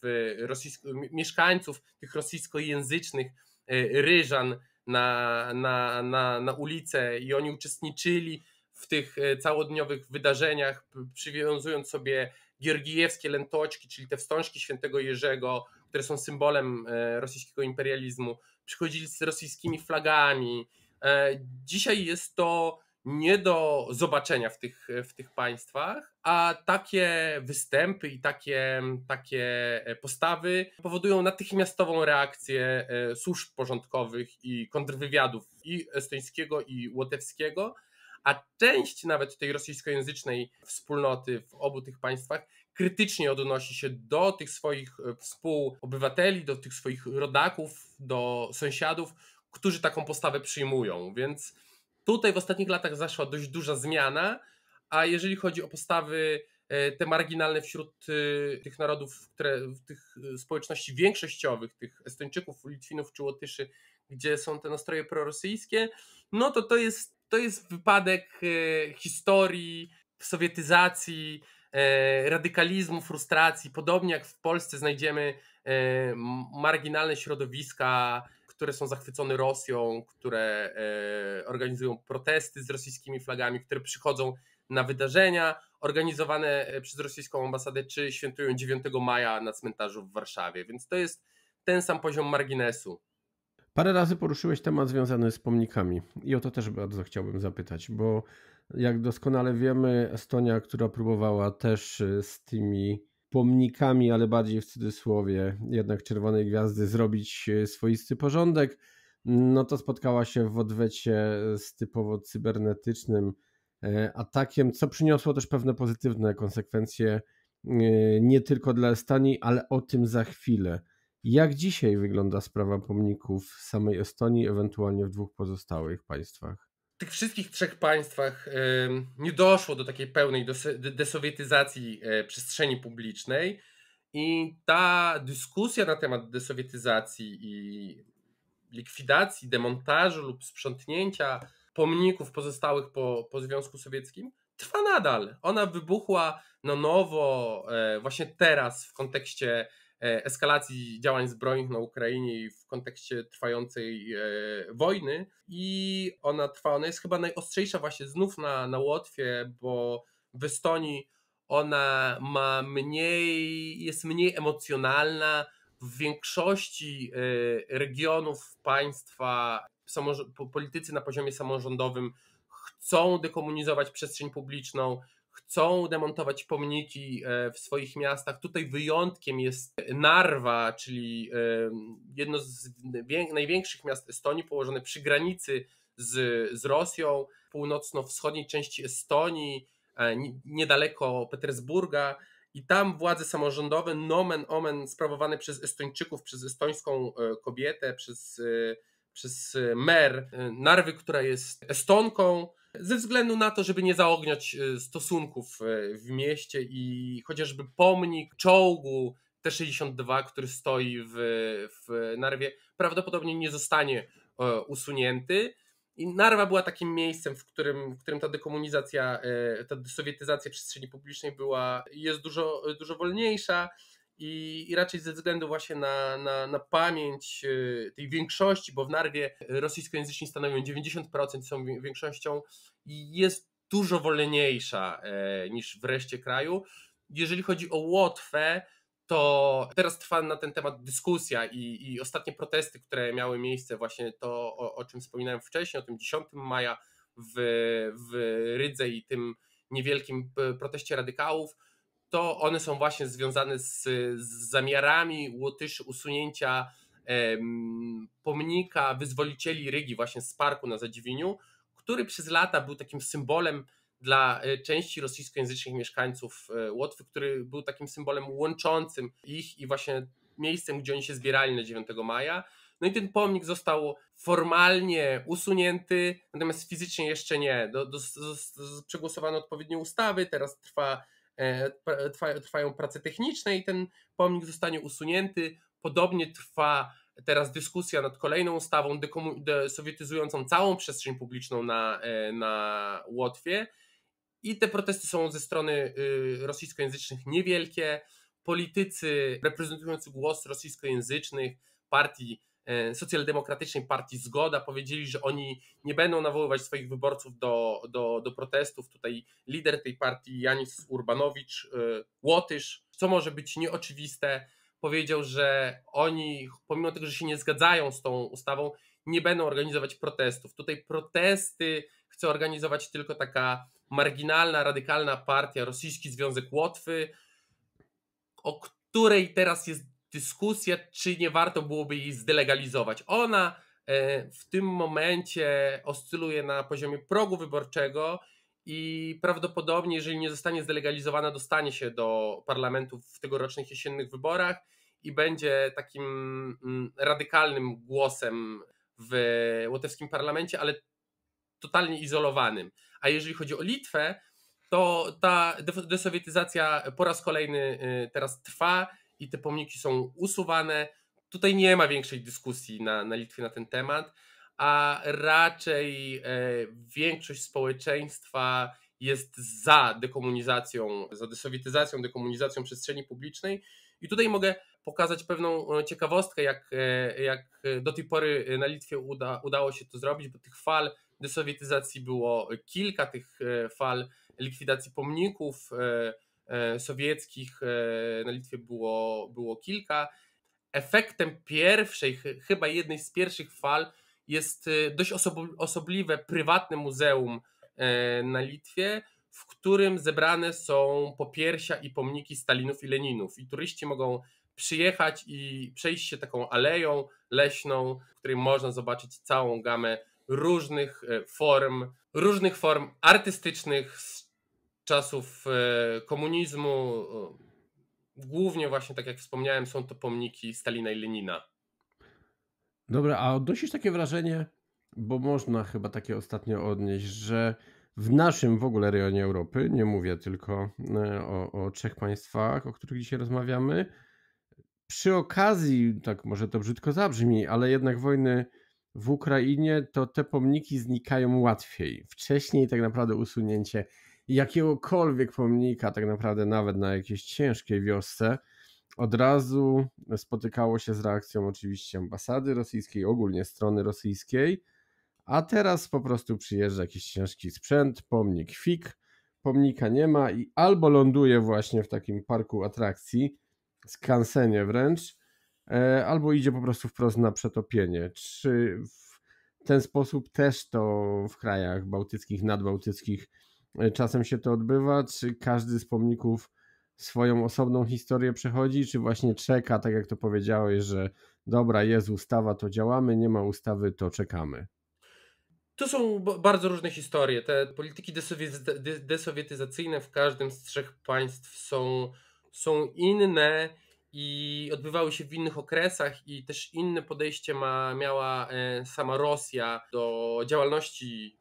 mieszkańców tych rosyjskojęzycznych e, ryżan na, na, na, na ulicę i oni uczestniczyli w tych e, całodniowych wydarzeniach, przywiązując sobie georgijewskie lentoczki, czyli te wstążki świętego Jerzego, które są symbolem e, rosyjskiego imperializmu, przychodzili z rosyjskimi flagami. Dzisiaj jest to nie do zobaczenia w tych, w tych państwach, a takie występy i takie, takie postawy powodują natychmiastową reakcję e, służb porządkowych i kontrwywiadów i estońskiego, i łotewskiego, a część nawet tej rosyjskojęzycznej wspólnoty w obu tych państwach krytycznie odnosi się do tych swoich e, współobywateli, do tych swoich rodaków, do sąsiadów, którzy taką postawę przyjmują, więc Tutaj w ostatnich latach zaszła dość duża zmiana, a jeżeli chodzi o postawy e, te marginalne wśród e, tych narodów, które, tych e, społeczności większościowych, tych Estończyków, Litwinów czy Łotyszy, gdzie są te nastroje prorosyjskie, no to to jest, to jest wypadek historii, sowietyzacji, radykalizmu, frustracji. Podobnie jak w Polsce znajdziemy marginalne środowiska które są zachwycone Rosją, które e, organizują protesty z rosyjskimi flagami, które przychodzą na wydarzenia organizowane e, przez rosyjską ambasadę, czy świętują 9 maja na cmentarzu w Warszawie. Więc to jest ten sam poziom marginesu. Parę razy poruszyłeś temat związany z pomnikami i o to też bardzo chciałbym zapytać, bo jak doskonale wiemy, Estonia, która próbowała też e, z tymi pomnikami, ale bardziej w cudzysłowie, jednak Czerwonej Gwiazdy zrobić e, swoisty porządek, no to spotkała się w odwecie z typowo cybernetycznym e, atakiem, co przyniosło też pewne pozytywne konsekwencje e, nie tylko dla Estonii, ale o tym za chwilę. Jak dzisiaj wygląda sprawa pomników w samej Estonii, ewentualnie w dwóch pozostałych państwach? tych wszystkich trzech państwach nie doszło do takiej pełnej desowietyzacji e, przestrzeni publicznej i ta dyskusja na temat desowietyzacji i likwidacji, demontażu lub sprzątnięcia pomników pozostałych po, po Związku Sowieckim trwa nadal. Ona wybuchła na nowo e, właśnie teraz w kontekście E, eskalacji działań zbrojnych na Ukrainie i w kontekście trwającej e, wojny. I ona trwa, ona jest chyba najostrzejsza właśnie znów na, na Łotwie, bo w Estonii ona ma mniej, jest mniej emocjonalna. W większości e, regionów państwa politycy na poziomie samorządowym chcą dekomunizować przestrzeń publiczną, chcą demontować pomniki e, w swoich miastach. Tutaj wyjątkiem jest Narwa, czyli e, jedno z największych miast Estonii, położone przy granicy z, z Rosją, północno-wschodniej części Estonii, e, niedaleko Petersburga. I tam władze samorządowe, nomen omen, sprawowane przez Estończyków, przez estońską kobietę, przez, przez mer Narwy, która jest Estonką, ze względu na to, żeby nie zaogniać e, stosunków e, w mieście i chociażby pomnik czołgu T-62, który stoi w, w Narwie, prawdopodobnie nie zostanie e, usunięty. I Narwa była takim miejscem, w którym, w którym ta dekomunizacja, ta sowietyzacja przestrzeni publicznej była, jest dużo, dużo wolniejsza i, i, raczej ze względu właśnie na, na, na pamięć y, tej większości, bo w Narwie rosyjskojęzyczni stanowią 90%, są większością i jest dużo wolniejsza e, niż w reszcie kraju. Jeżeli chodzi o Łotwę, to teraz trwa na ten temat dyskusja i, i ostatnie protesty, które miały miejsce, właśnie to, o, o czym wspominałem wcześniej, o tym 10 maja w, w Rydze i tym niewielkim proteście radykałów, to one są właśnie związane z, z zamiarami Łotyszy usunięcia em, pomnika wyzwolicieli Rygi właśnie z parku na Zadziwiniu, który przez lata był takim symbolem dla e, części rosyjskojęzycznych mieszkańców e, Łotwy, który był takim symbolem łączącym ich i właśnie miejscem, gdzie oni się zbierali na 9 maja. No i ten pomnik został formalnie usunięty, natomiast fizycznie jeszcze nie. Do, do, do, przegłosowano odpowiednie ustawy, teraz trwa E, trwają prace techniczne i ten pomnik zostanie usunięty. Podobnie trwa teraz dyskusja nad kolejną ustawą sowietyzującą całą przestrzeń publiczną na, e, na Łotwie. I te protesty są ze strony y, rosyjskojęzycznych niewielkie. Politycy reprezentujący głos rosyjskojęzycznych partii E, socjaldemokratycznej partii Zgoda powiedzieli, że oni nie będą nawoływać swoich wyborców do, do, do protestów. Tutaj lider tej partii, Janis Urbanowicz, e, Łotysz, co może być nieoczywiste, powiedział, że oni, pomimo tego, że się nie zgadzają z tą ustawą, nie będą organizować protestów. Tutaj protesty chce organizować tylko taka marginalna, radykalna partia, Rosyjski Związek Łotwy, o której teraz jest dyskusja, czy nie warto byłoby jej zdelegalizować. Ona e, w tym momencie oscyluje na poziomie progu wyborczego i prawdopodobnie, jeżeli nie zostanie zdelegalizowana, dostanie się do parlamentu w tegorocznych jesiennych wyborach i będzie takim mm, radykalnym głosem w łotewskim parlamencie, ale totalnie izolowanym. A jeżeli chodzi o Litwę, to ta desowietyzacja po raz kolejny y, teraz trwa i te pomniki są usuwane. Tutaj nie ma większej dyskusji na, na Litwie na ten temat, a raczej e, większość społeczeństwa jest za dekomunizacją, za desowietyzacją, dekomunizacją przestrzeni publicznej. I tutaj mogę pokazać pewną e, ciekawostkę, jak, e, jak do tej pory na Litwie uda, udało się to zrobić, bo tych fal desowietyzacji było kilka, tych e, fal likwidacji pomników, E, sowieckich e, na Litwie było, było kilka. Efektem pierwszej, chyba jednej z pierwszych fal jest e, dość osobliwe prywatne muzeum na Litwie, w którym zebrane są popiersia i pomniki Stalinów i Leninów. I turyści mogą przyjechać i przejść się taką aleją leśną, w której można zobaczyć całą gamę różnych form, różnych form artystycznych, z czasów e, komunizmu, e, głównie właśnie, tak jak wspomniałem, są to pomniki Stalina i Lenina. Dobra, a odnosisz takie wrażenie, bo można chyba takie ostatnio odnieść, że w naszym w ogóle rejonie Europy, nie mówię tylko e, o, o trzech państwach, o których dzisiaj rozmawiamy, przy okazji, tak może to brzydko zabrzmi, ale jednak wojny w Ukrainie, to te pomniki znikają łatwiej. Wcześniej tak naprawdę usunięcie jakiegokolwiek pomnika, tak naprawdę nawet na jakiejś ciężkiej wiosce, od razu spotykało się z reakcją oczywiście ambasady rosyjskiej, ogólnie strony rosyjskiej, a teraz po prostu przyjeżdża jakiś ciężki sprzęt, pomnik fik, pomnika nie ma i albo ląduje właśnie w takim parku atrakcji, skansenie wręcz, e, albo idzie po prostu wprost na przetopienie. Czy w ten sposób też to w krajach bałtyckich, nadbałtyckich Czasem się to odbywa, czy każdy z pomników swoją osobną historię przechodzi, czy właśnie czeka, tak jak to powiedziałeś, że dobra, jest ustawa, to działamy, nie ma ustawy, to czekamy. To są bardzo różne historie. Te polityki desowietyzacyjne w każdym z trzech państw są, są inne i odbywały się w innych okresach i też inne podejście ma, miała e, sama Rosja do działalności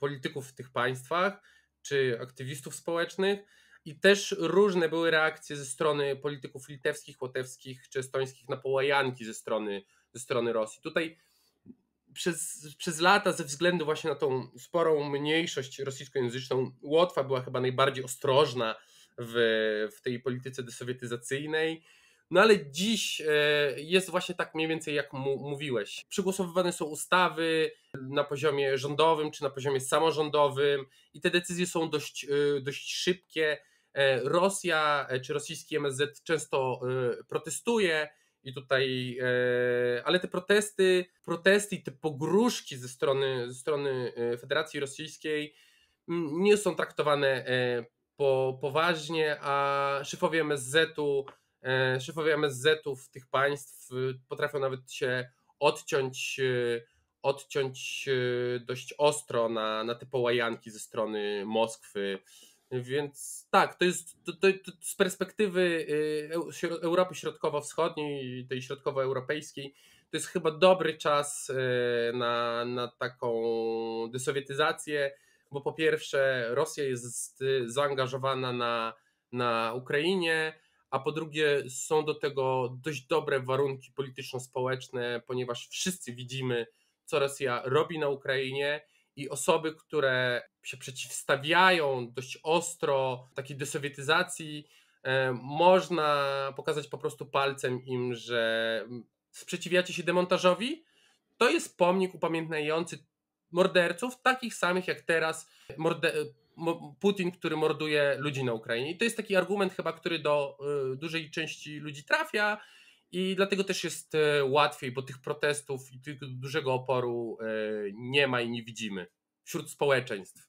polityków w tych państwach czy aktywistów społecznych. I też różne były reakcje ze strony polityków litewskich, łotewskich czy estońskich na połajanki ze strony, ze strony Rosji. Tutaj przez, przez lata, ze względu właśnie na tą sporą mniejszość rosyjskojęzyczną, Łotwa była chyba najbardziej ostrożna w, w tej polityce desowietyzacyjnej. No ale dziś e, jest właśnie tak mniej więcej jak mówiłeś. Przygłosowywane są ustawy na poziomie rządowym czy na poziomie samorządowym i te decyzje są dość, e, dość szybkie. E, Rosja czy rosyjski MSZ często protestuje i tutaj, ale te protesty, protesty i te pogróżki ze strony, ze strony Federacji Rosyjskiej mm, nie są traktowane po, poważnie, a szefowie MSZ-u E, szefowie MSZ-ów tych państw y, potrafią nawet się odciąć, y, odciąć y, dość ostro na, na te połajanki ze strony Moskwy. Więc tak, to jest to, to, to z perspektywy Europy Środkowo-Wschodniej, tej środkowoeuropejskiej, to jest chyba dobry czas na, na taką desowietyzację, bo po pierwsze Rosja jest zaangażowana na, na Ukrainie, a po drugie są do tego dość dobre warunki polityczno-społeczne, ponieważ wszyscy widzimy, co Rosja robi na Ukrainie i osoby, które się przeciwstawiają dość ostro takiej desowietyzacji, e, można pokazać po prostu palcem im, że sprzeciwiacie się demontażowi. To jest pomnik upamiętniający morderców, takich samych jak teraz morde Putin, który morduje ludzi na Ukrainie. I to jest taki argument chyba, który do y, dużej części ludzi trafia i dlatego też jest y, łatwiej, bo tych protestów i tych dużego oporu y, nie ma i nie widzimy wśród społeczeństw.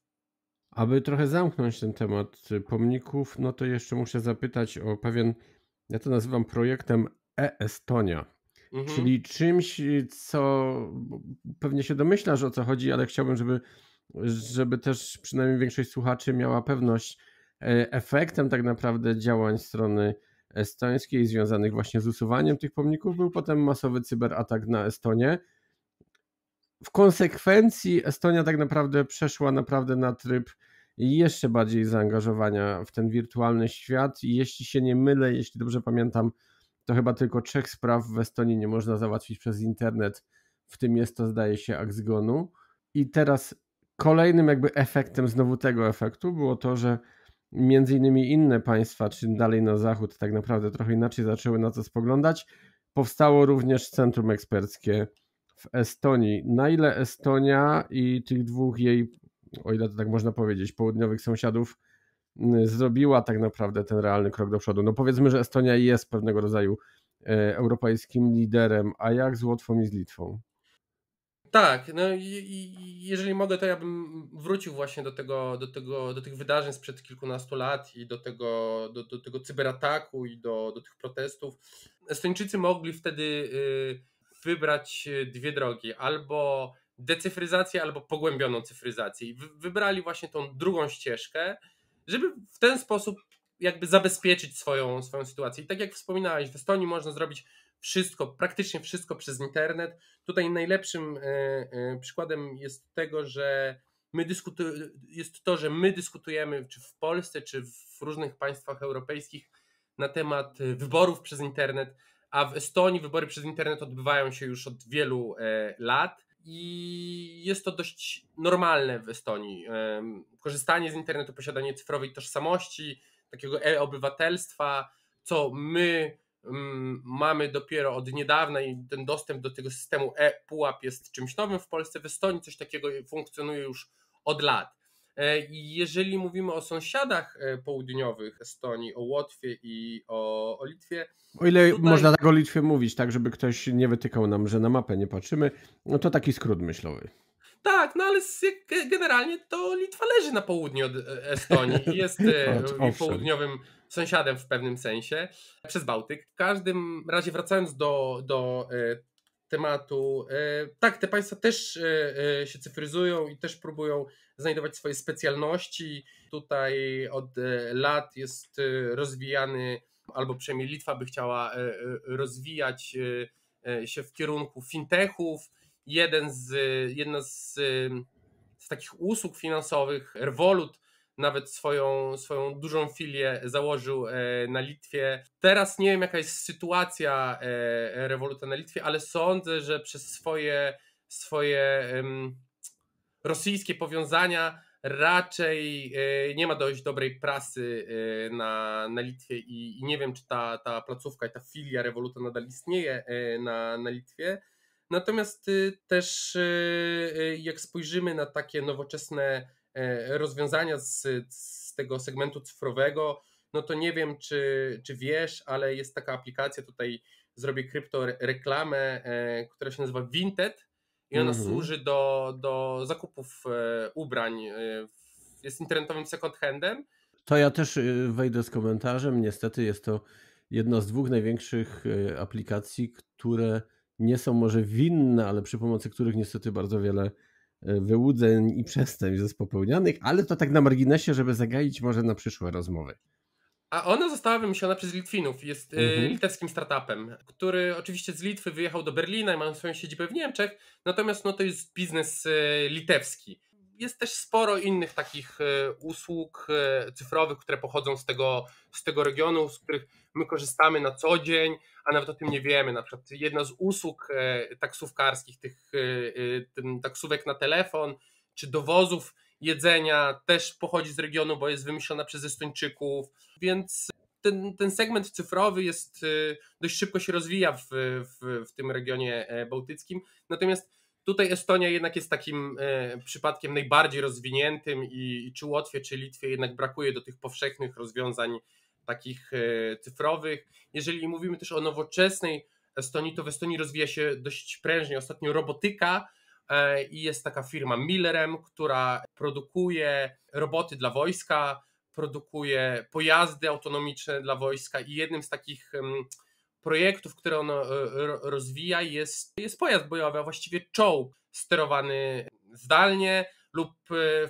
Aby trochę zamknąć ten temat pomników, no to jeszcze muszę zapytać o pewien, ja to nazywam projektem e-Estonia. Mhm. Czyli czymś, co pewnie się domyślasz o co chodzi, ale chciałbym, żeby żeby też przynajmniej większość słuchaczy miała pewność, e, efektem tak naprawdę działań strony estońskiej związanych właśnie z usuwaniem tych pomników był potem masowy cyberatak na Estonię. W konsekwencji Estonia tak naprawdę przeszła naprawdę na tryb jeszcze bardziej zaangażowania w ten wirtualny świat. I jeśli się nie mylę, jeśli dobrze pamiętam, to chyba tylko trzech spraw w Estonii nie można załatwić przez internet, w tym jest to zdaje się akt zgonu. I teraz Kolejnym jakby efektem znowu tego efektu było to, że między innymi inne państwa, czy dalej na zachód tak naprawdę trochę inaczej zaczęły na to spoglądać. Powstało również centrum eksperckie w Estonii. Na ile Estonia i tych dwóch jej, o ile to tak można powiedzieć, południowych sąsiadów mm, zrobiła tak naprawdę ten realny krok do przodu. No powiedzmy, że Estonia jest pewnego rodzaju e, europejskim liderem, a jak z Łotwą i z Litwą? Tak, no i, i, jeżeli mogę, to ja bym wrócił właśnie do tego, do tego, do tych wydarzeń sprzed kilkunastu lat i do tego, do, do tego cyberataku i do, do tych protestów. Estończycy mogli wtedy y, wybrać y, dwie drogi, albo decyfryzację, albo pogłębioną cyfryzację. I wybrali właśnie tą drugą ścieżkę, żeby w ten sposób jakby zabezpieczyć swoją, swoją sytuację. I tak jak wspominałeś, w Estonii można zrobić wszystko, praktycznie wszystko przez internet. Tutaj najlepszym e, e, przykładem jest tego, że my jest to, że my dyskutujemy czy w Polsce, czy w różnych państwach europejskich na temat e, wyborów przez internet, a w Estonii wybory przez internet odbywają się już od wielu lat i jest to dość normalne w Estonii. Korzystanie z internetu, posiadanie cyfrowej tożsamości, takiego e-obywatelstwa, co my Mm, mamy dopiero od niedawna i ten dostęp do tego systemu e-pułap jest czymś nowym w Polsce. W Estonii coś takiego funkcjonuje już od lat. E, jeżeli mówimy o sąsiadach e, południowych Estonii, o Łotwie i o, o Litwie. O ile tutaj... można tak o Litwie mówić, tak żeby ktoś nie wytykał nam, że na mapę nie patrzymy, no to taki skrót myślowy. Tak, no ale generalnie to Litwa leży na południu od e, Estonii jest owszem. południowym sąsiadem w pewnym sensie przez Bałtyk. W każdym razie wracając do, do e, tematu, e, tak, te państwa też e, się cyfryzują i też próbują znajdować swoje specjalności. Tutaj od lat jest rozwijany, albo przynajmniej Litwa by chciała rozwijać się w kierunku fintechów. Jeden z, jedna z, z takich usług finansowych, Revolut, nawet swoją, swoją dużą filię założył e, na Litwie. Teraz nie wiem, jaka jest sytuacja e, rewoluta na Litwie, ale sądzę, że przez swoje, swoje rosyjskie powiązania raczej e, nie ma dość dobrej prasy na, na Litwie i, i nie wiem, czy ta, ta placówka i ta filia rewoluta nadal istnieje na, na Litwie. Natomiast y, też, y, y, jak spojrzymy na takie nowoczesne E, rozwiązania z, z tego segmentu cyfrowego, no to nie wiem, czy, czy wiesz, ale jest taka aplikacja, tutaj zrobię krypto reklamę, e, która się nazywa Vinted i ona mhm. służy do, do zakupów e, ubrań, jest internetowym second handem. To ja też wejdę z komentarzem. Niestety jest to jedna z dwóch największych aplikacji, które nie są może winne, ale przy pomocy których niestety bardzo wiele E, wyłudzeń i przestępstw popełnionych, ale to tak na marginesie, żeby zagaić może na przyszłe rozmowy. A ona została wymyślona przez Litwinów. Jest e, mhm. litewskim startupem, który oczywiście z Litwy wyjechał do Berlina i ma swoją siedzibę w Niemczech, natomiast no, to jest biznes e, litewski. Jest też sporo innych takich usług cyfrowych, które pochodzą z tego, z tego regionu, z których my korzystamy na co dzień, a nawet o tym nie wiemy. Na przykład jedna z usług e, taksówkarskich, tych e, e, taksówek na telefon, czy dowozów jedzenia też pochodzi z regionu, bo jest wymyślona przez Estończyków, więc ten, ten segment cyfrowy jest dość szybko się rozwija w, w, w tym regionie bałtyckim. Natomiast tutaj Estonia jednak jest takim przypadkiem najbardziej rozwiniętym i, i czy Łotwie, czy Litwie jednak brakuje do tych powszechnych rozwiązań takich e, cyfrowych. Jeżeli mówimy też o nowoczesnej Estonii, to w Estonii rozwija się dość prężnie ostatnio robotyka e, i jest taka firma Millerem, która produkuje roboty dla wojska, produkuje pojazdy autonomiczne dla wojska i jednym z takich projektów, które ono e, rozwija jest, jest pojazd bojowy, a właściwie czołg sterowany zdalnie lub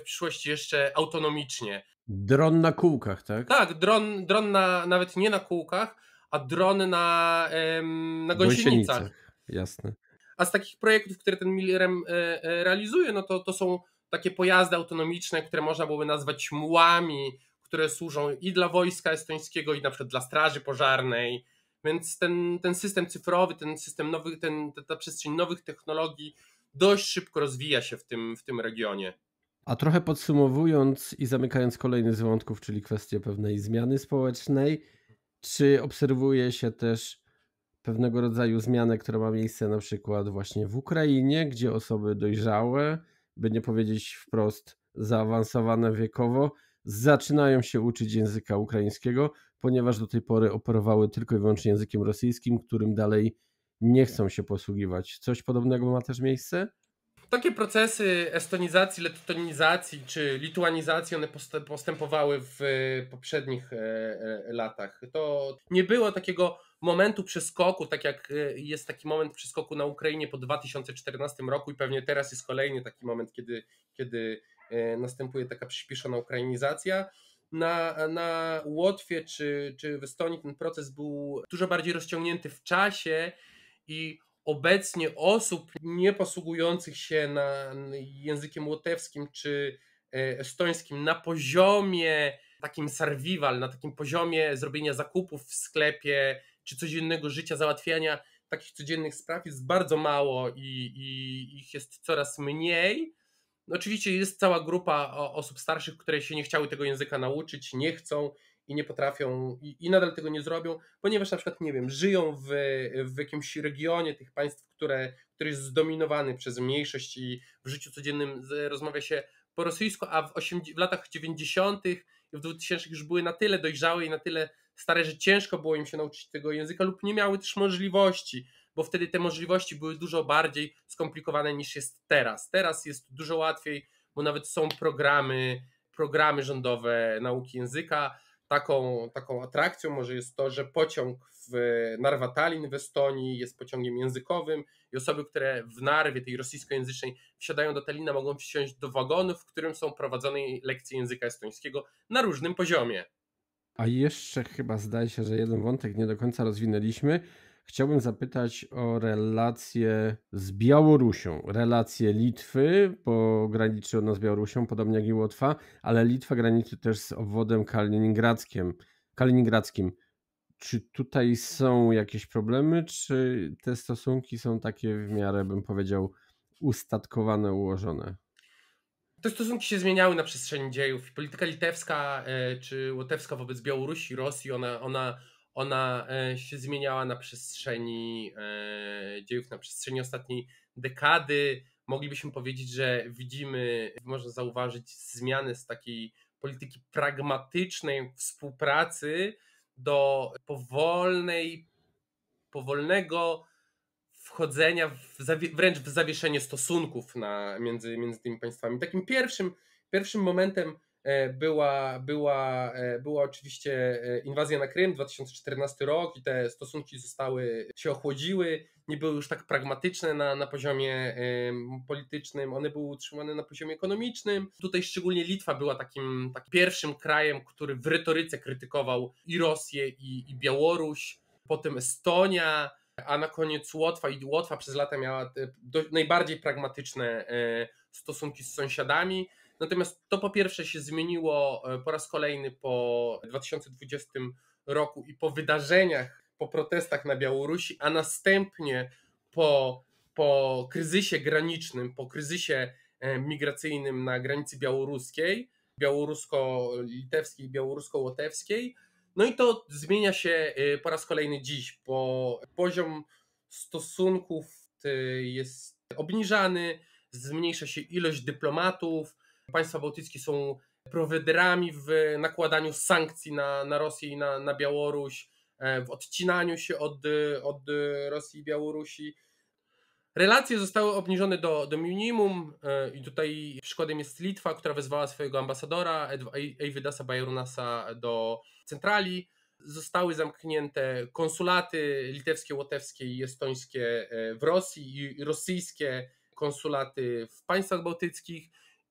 w przyszłości jeszcze autonomicznie. Dron na kółkach, tak? Tak, dron, dron na, nawet nie na kółkach, a dron na, ym, na gąsienicach. gąsienicach. Jasne. A z takich projektów, które ten Millerem e, e, realizuje, no to, to są takie pojazdy autonomiczne, które można byłoby nazwać mułami, które służą i dla wojska estońskiego, i na przykład dla straży pożarnej. Więc ten, ten system cyfrowy, ten system nowych, ten, ta przestrzeń nowych technologii dość szybko rozwija się w tym, w tym regionie. A trochę podsumowując i zamykając kolejny z wątków, czyli kwestię pewnej zmiany społecznej, czy obserwuje się też pewnego rodzaju zmianę, która ma miejsce na przykład właśnie w Ukrainie, gdzie osoby dojrzałe, by nie powiedzieć wprost zaawansowane wiekowo, zaczynają się uczyć języka ukraińskiego, ponieważ do tej pory operowały tylko i wyłącznie językiem rosyjskim, którym dalej nie chcą się posługiwać. Coś podobnego ma też miejsce? takie procesy estonizacji, lettonizacji czy lituanizacji, one postępowały w e, poprzednich e, e, latach. To nie było takiego momentu przeskoku, tak jak jest taki moment przeskoku na Ukrainie po 2014 roku i pewnie teraz jest kolejny taki moment, kiedy, kiedy następuje taka przyspieszona ukrainizacja. Na, na Łotwie czy, czy w Estonii ten proces był dużo bardziej rozciągnięty w czasie i obecnie osób nie posługujących się na językiem łotewskim czy e, estońskim na poziomie takim survival, na takim poziomie zrobienia zakupów w sklepie czy codziennego życia, załatwiania takich codziennych spraw jest bardzo mało i, i ich jest coraz mniej. oczywiście jest cała grupa osób starszych, które się nie chciały tego języka nauczyć, nie chcą i nie potrafią i, i nadal tego nie zrobią, ponieważ na przykład, nie wiem, żyją w, w jakimś regionie tych państw, które, który jest zdominowany przez mniejszość i w życiu codziennym rozmawia się po rosyjsku, a w, osiem w latach 90. i w 2000 już były na tyle dojrzałe i na tyle stare, że ciężko było im się nauczyć tego języka lub nie miały też możliwości, bo wtedy te możliwości były dużo bardziej skomplikowane niż jest teraz. Teraz jest dużo łatwiej, bo nawet są programy, programy rządowe nauki języka, taką, taką atrakcją może jest to, że pociąg w Narwatalin w Estonii jest pociągiem językowym i osoby, które w Narwie, tej rosyjskojęzycznej, wsiadają do Talina, mogą wsiąść do wagonu, w którym są prowadzone lekcje języka estońskiego na różnym poziomie. A jeszcze chyba zdaje się, że jeden wątek nie do końca rozwinęliśmy, Chciałbym zapytać o relacje z Białorusią, relacje Litwy, bo graniczy ona z Białorusią, podobnie jak i Łotwa, ale Litwa graniczy też z obwodem kaliningradzkim. kaliningradzkim. Czy tutaj są jakieś problemy, czy te stosunki są takie w miarę, bym powiedział, ustatkowane, ułożone? Te stosunki się zmieniały na przestrzeni dziejów. Polityka litewska e, czy łotewska wobec Białorusi, Rosji, ona, ona ona e, się zmieniała na przestrzeni e, dziejów, na przestrzeni ostatniej dekady. Moglibyśmy powiedzieć, że widzimy, można zauważyć zmiany z takiej polityki pragmatycznej współpracy do powolnej, powolnego wchodzenia, w, wręcz w zawieszenie stosunków na, między, między tymi państwami. Takim pierwszym, pierwszym momentem E, była, była, e, była oczywiście e, inwazja na Krym, 2014 rok i te stosunki zostały, się ochłodziły, nie były już tak pragmatyczne na, na poziomie politycznym, one były utrzymane na poziomie ekonomicznym. Tutaj szczególnie Litwa była takim, takim pierwszym krajem, który w retoryce krytykował i Rosję, i, i Białoruś, potem Estonia, a na koniec Łotwa i Łotwa przez lata miała najbardziej pragmatyczne stosunki z sąsiadami. Natomiast to po pierwsze się zmieniło e, po raz kolejny po 2020 roku i po wydarzeniach, po protestach na Białorusi, a następnie po, po kryzysie granicznym, po kryzysie e, migracyjnym na granicy białoruskiej, białorusko-litewskiej, białorusko-łotewskiej. No i to zmienia się e, po raz kolejny dziś, bo poziom stosunków jest obniżany, zmniejsza się ilość dyplomatów, Państwa bałtyckie są prowederami w nakładaniu sankcji na, na Rosję i na, na Białoruś, e, w odcinaniu się od, e, od Rosji i Białorusi. Relacje zostały obniżone do, do minimum e, i tutaj przykładem jest Litwa, która wezwała swojego ambasadora Eivydasa Bajorunasa do centrali. Zostały zamknięte konsulaty litewskie, łotewskie i estońskie w Rosji i rosyjskie konsulaty w państwach bałtyckich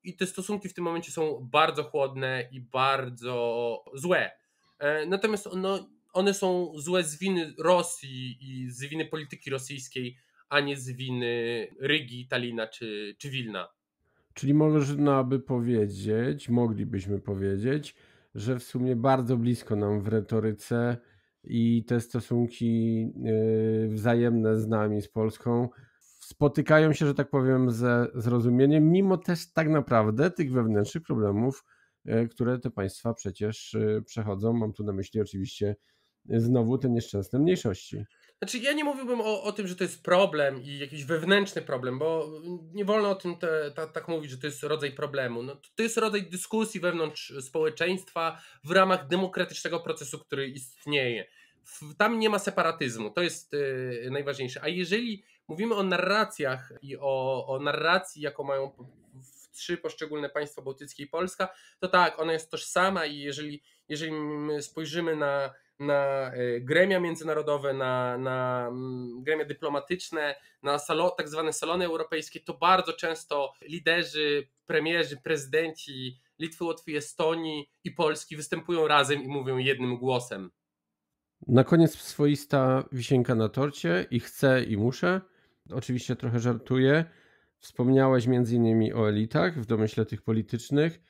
i te stosunki w tym momencie są bardzo chłodne i bardzo złe. E, natomiast no, one są złe z winy Rosji i z winy polityki rosyjskiej, a nie z winy Rygi, Talina czy, czy Wilna. Czyli można by powiedzieć, moglibyśmy powiedzieć, że w sumie bardzo blisko nam w retoryce i te stosunki e, wzajemne z nami, z Polską, spotykają się, że tak powiem, ze zrozumieniem, mimo też tak naprawdę tych wewnętrznych problemów, e, które te państwa przecież e, przechodzą. Mam tu na myśli oczywiście znowu te nieszczęsne mniejszości. Znaczy, ja nie mówiłbym o, o tym, że to jest problem i jakiś wewnętrzny problem, bo nie wolno o tym te, ta, tak mówić, że to jest rodzaj problemu. No, to jest rodzaj dyskusji wewnątrz społeczeństwa w ramach demokratycznego procesu, który istnieje. W, tam nie ma separatyzmu, to jest yy, najważniejsze. A jeżeli Mówimy o narracjach i o, o narracji, jaką mają trzy poszczególne państwa bałtyckie i Polska, to tak, ona jest tożsama i jeżeli, jeżeli spojrzymy na, na e, gremia międzynarodowe, na, na mm, gremia dyplomatyczne, na salo, tak zwane salony europejskie, to bardzo często liderzy, premierzy, prezydenci Litwy, Łotwy, Estonii i Polski występują razem i mówią jednym głosem. Na koniec swoista wisienka na torcie i chcę i muszę Oczywiście trochę żartuję. Wspomniałeś między innymi o elitach, w domyśle tych politycznych.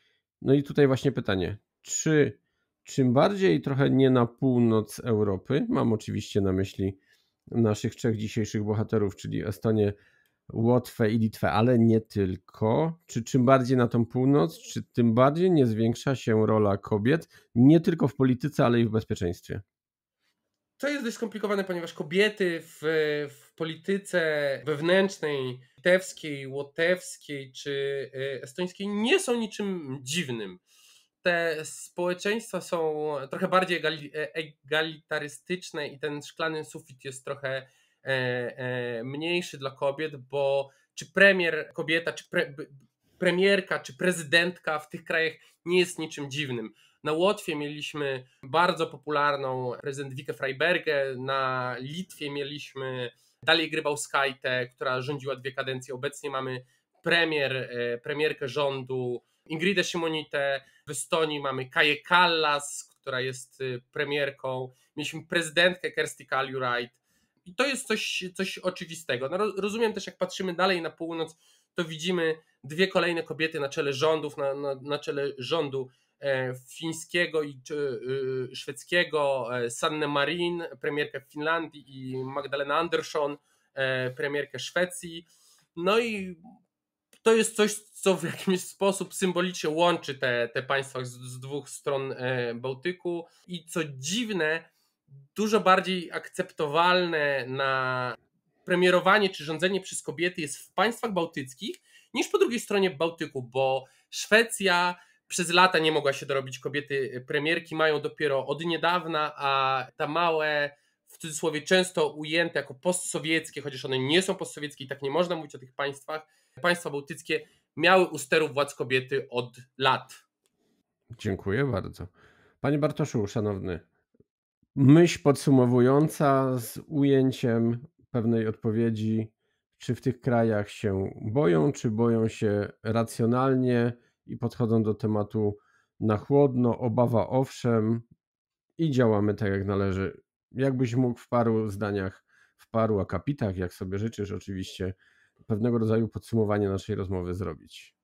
No i tutaj właśnie pytanie, czy czym bardziej trochę nie na północ Europy, mam oczywiście na myśli naszych trzech dzisiejszych bohaterów, czyli Estonię, Łotwę i Litwę, ale nie tylko. Czy czym bardziej na tą północ, czy tym bardziej nie zwiększa się rola kobiet, nie tylko w polityce, ale i w bezpieczeństwie? co jest dość skomplikowane, ponieważ kobiety w, w polityce wewnętrznej litewskiej, łotewskiej czy y, estońskiej nie są niczym dziwnym. Te społeczeństwa są trochę bardziej e, egalitarystyczne i ten szklany sufit jest trochę e, e, mniejszy dla kobiet, bo czy premier kobieta, czy pre, premierka, czy prezydentka w tych krajach nie jest niczym dziwnym na Łotwie mieliśmy bardzo popularną prezydent Wikę Freibergę, na Litwie mieliśmy Dalię Grybauskajtę, która rządziła dwie kadencje. Obecnie mamy premier, e, premierkę rządu Ingridę Simonitę, w Estonii mamy Kaję Kallas, która jest e, premierką, mieliśmy prezydentkę Kersti Kaljurajt i to jest coś, coś oczywistego. No, rozumiem też, jak patrzymy dalej na północ, to widzimy dwie kolejne kobiety na czele rządów, na, na, na czele rządu E, fińskiego i y, szwedzkiego e, Sanne Marin, premierkę Finlandii i Magdalena Andersson, e, premierkę Szwecji. No i to jest coś, co w jakiś sposób symbolicznie łączy te, te państwa z, z dwóch stron Bałtyku i co dziwne, dużo bardziej akceptowalne na premierowanie czy rządzenie przez kobiety jest w państwach bałtyckich niż po drugiej stronie Bałtyku, bo Szwecja przez lata nie mogła się dorobić kobiety y, premierki, mają dopiero od niedawna, a ta małe, w cudzysłowie często ujęte jako postsowieckie, chociaż one nie są postsowieckie i tak nie można mówić o tych państwach, państwa bałtyckie miały u sterów władz kobiety od lat. Dziękuję bardzo. Panie Bartoszu, szanowny, myśl podsumowująca z ujęciem pewnej odpowiedzi, czy w tych krajach się boją, czy boją się racjonalnie, i podchodzą do tematu na chłodno, obawa owszem i działamy tak jak należy. Jakbyś mógł w paru zdaniach, w paru akapitach, jak sobie życzysz oczywiście, pewnego rodzaju podsumowanie naszej rozmowy zrobić.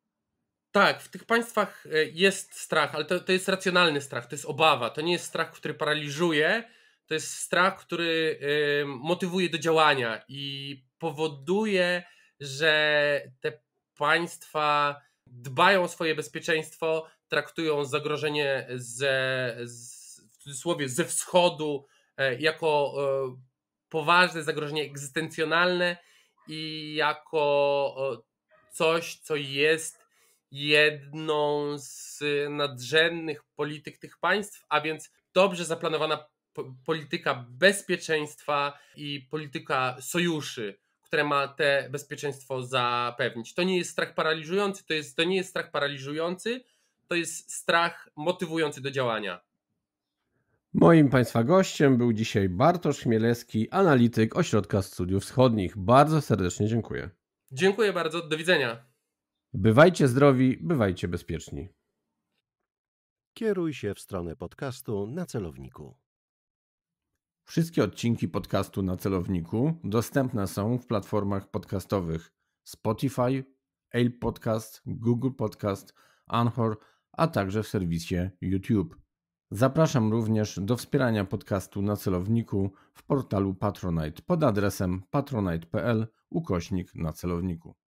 Tak, w tych państwach e, jest strach, ale to, to jest racjonalny strach, to jest obawa, to nie jest strach, który paraliżuje, to jest strach, który y, motywuje do działania i powoduje, że te państwa dbają o swoje bezpieczeństwo, traktują zagrożenie ze, z, w cudzysłowie ze wschodu e, jako e, poważne zagrożenie egzystencjonalne i jako e, coś, co jest jedną z nadrzędnych polityk tych państw, a więc dobrze zaplanowana polityka bezpieczeństwa i polityka sojuszy które ma te bezpieczeństwo zapewnić. To nie jest strach paraliżujący, to, jest, to nie jest strach paraliżujący, to jest strach motywujący do działania. Moim Państwa gościem był dzisiaj Bartosz Chmielewski, analityk Ośrodka Studiów Wschodnich. Bardzo serdecznie dziękuję. Dziękuję bardzo, do widzenia. Bywajcie zdrowi, bywajcie bezpieczni. Kieruj się w stronę podcastu na celowniku. Wszystkie odcinki podcastu na celowniku dostępne są w platformach podcastowych Spotify, Apple Podcast, Google Podcast, Anchor, a także w serwisie YouTube. Zapraszam również do wspierania podcastu na celowniku w portalu Patronite pod adresem patronite.pl ukośnik na celowniku.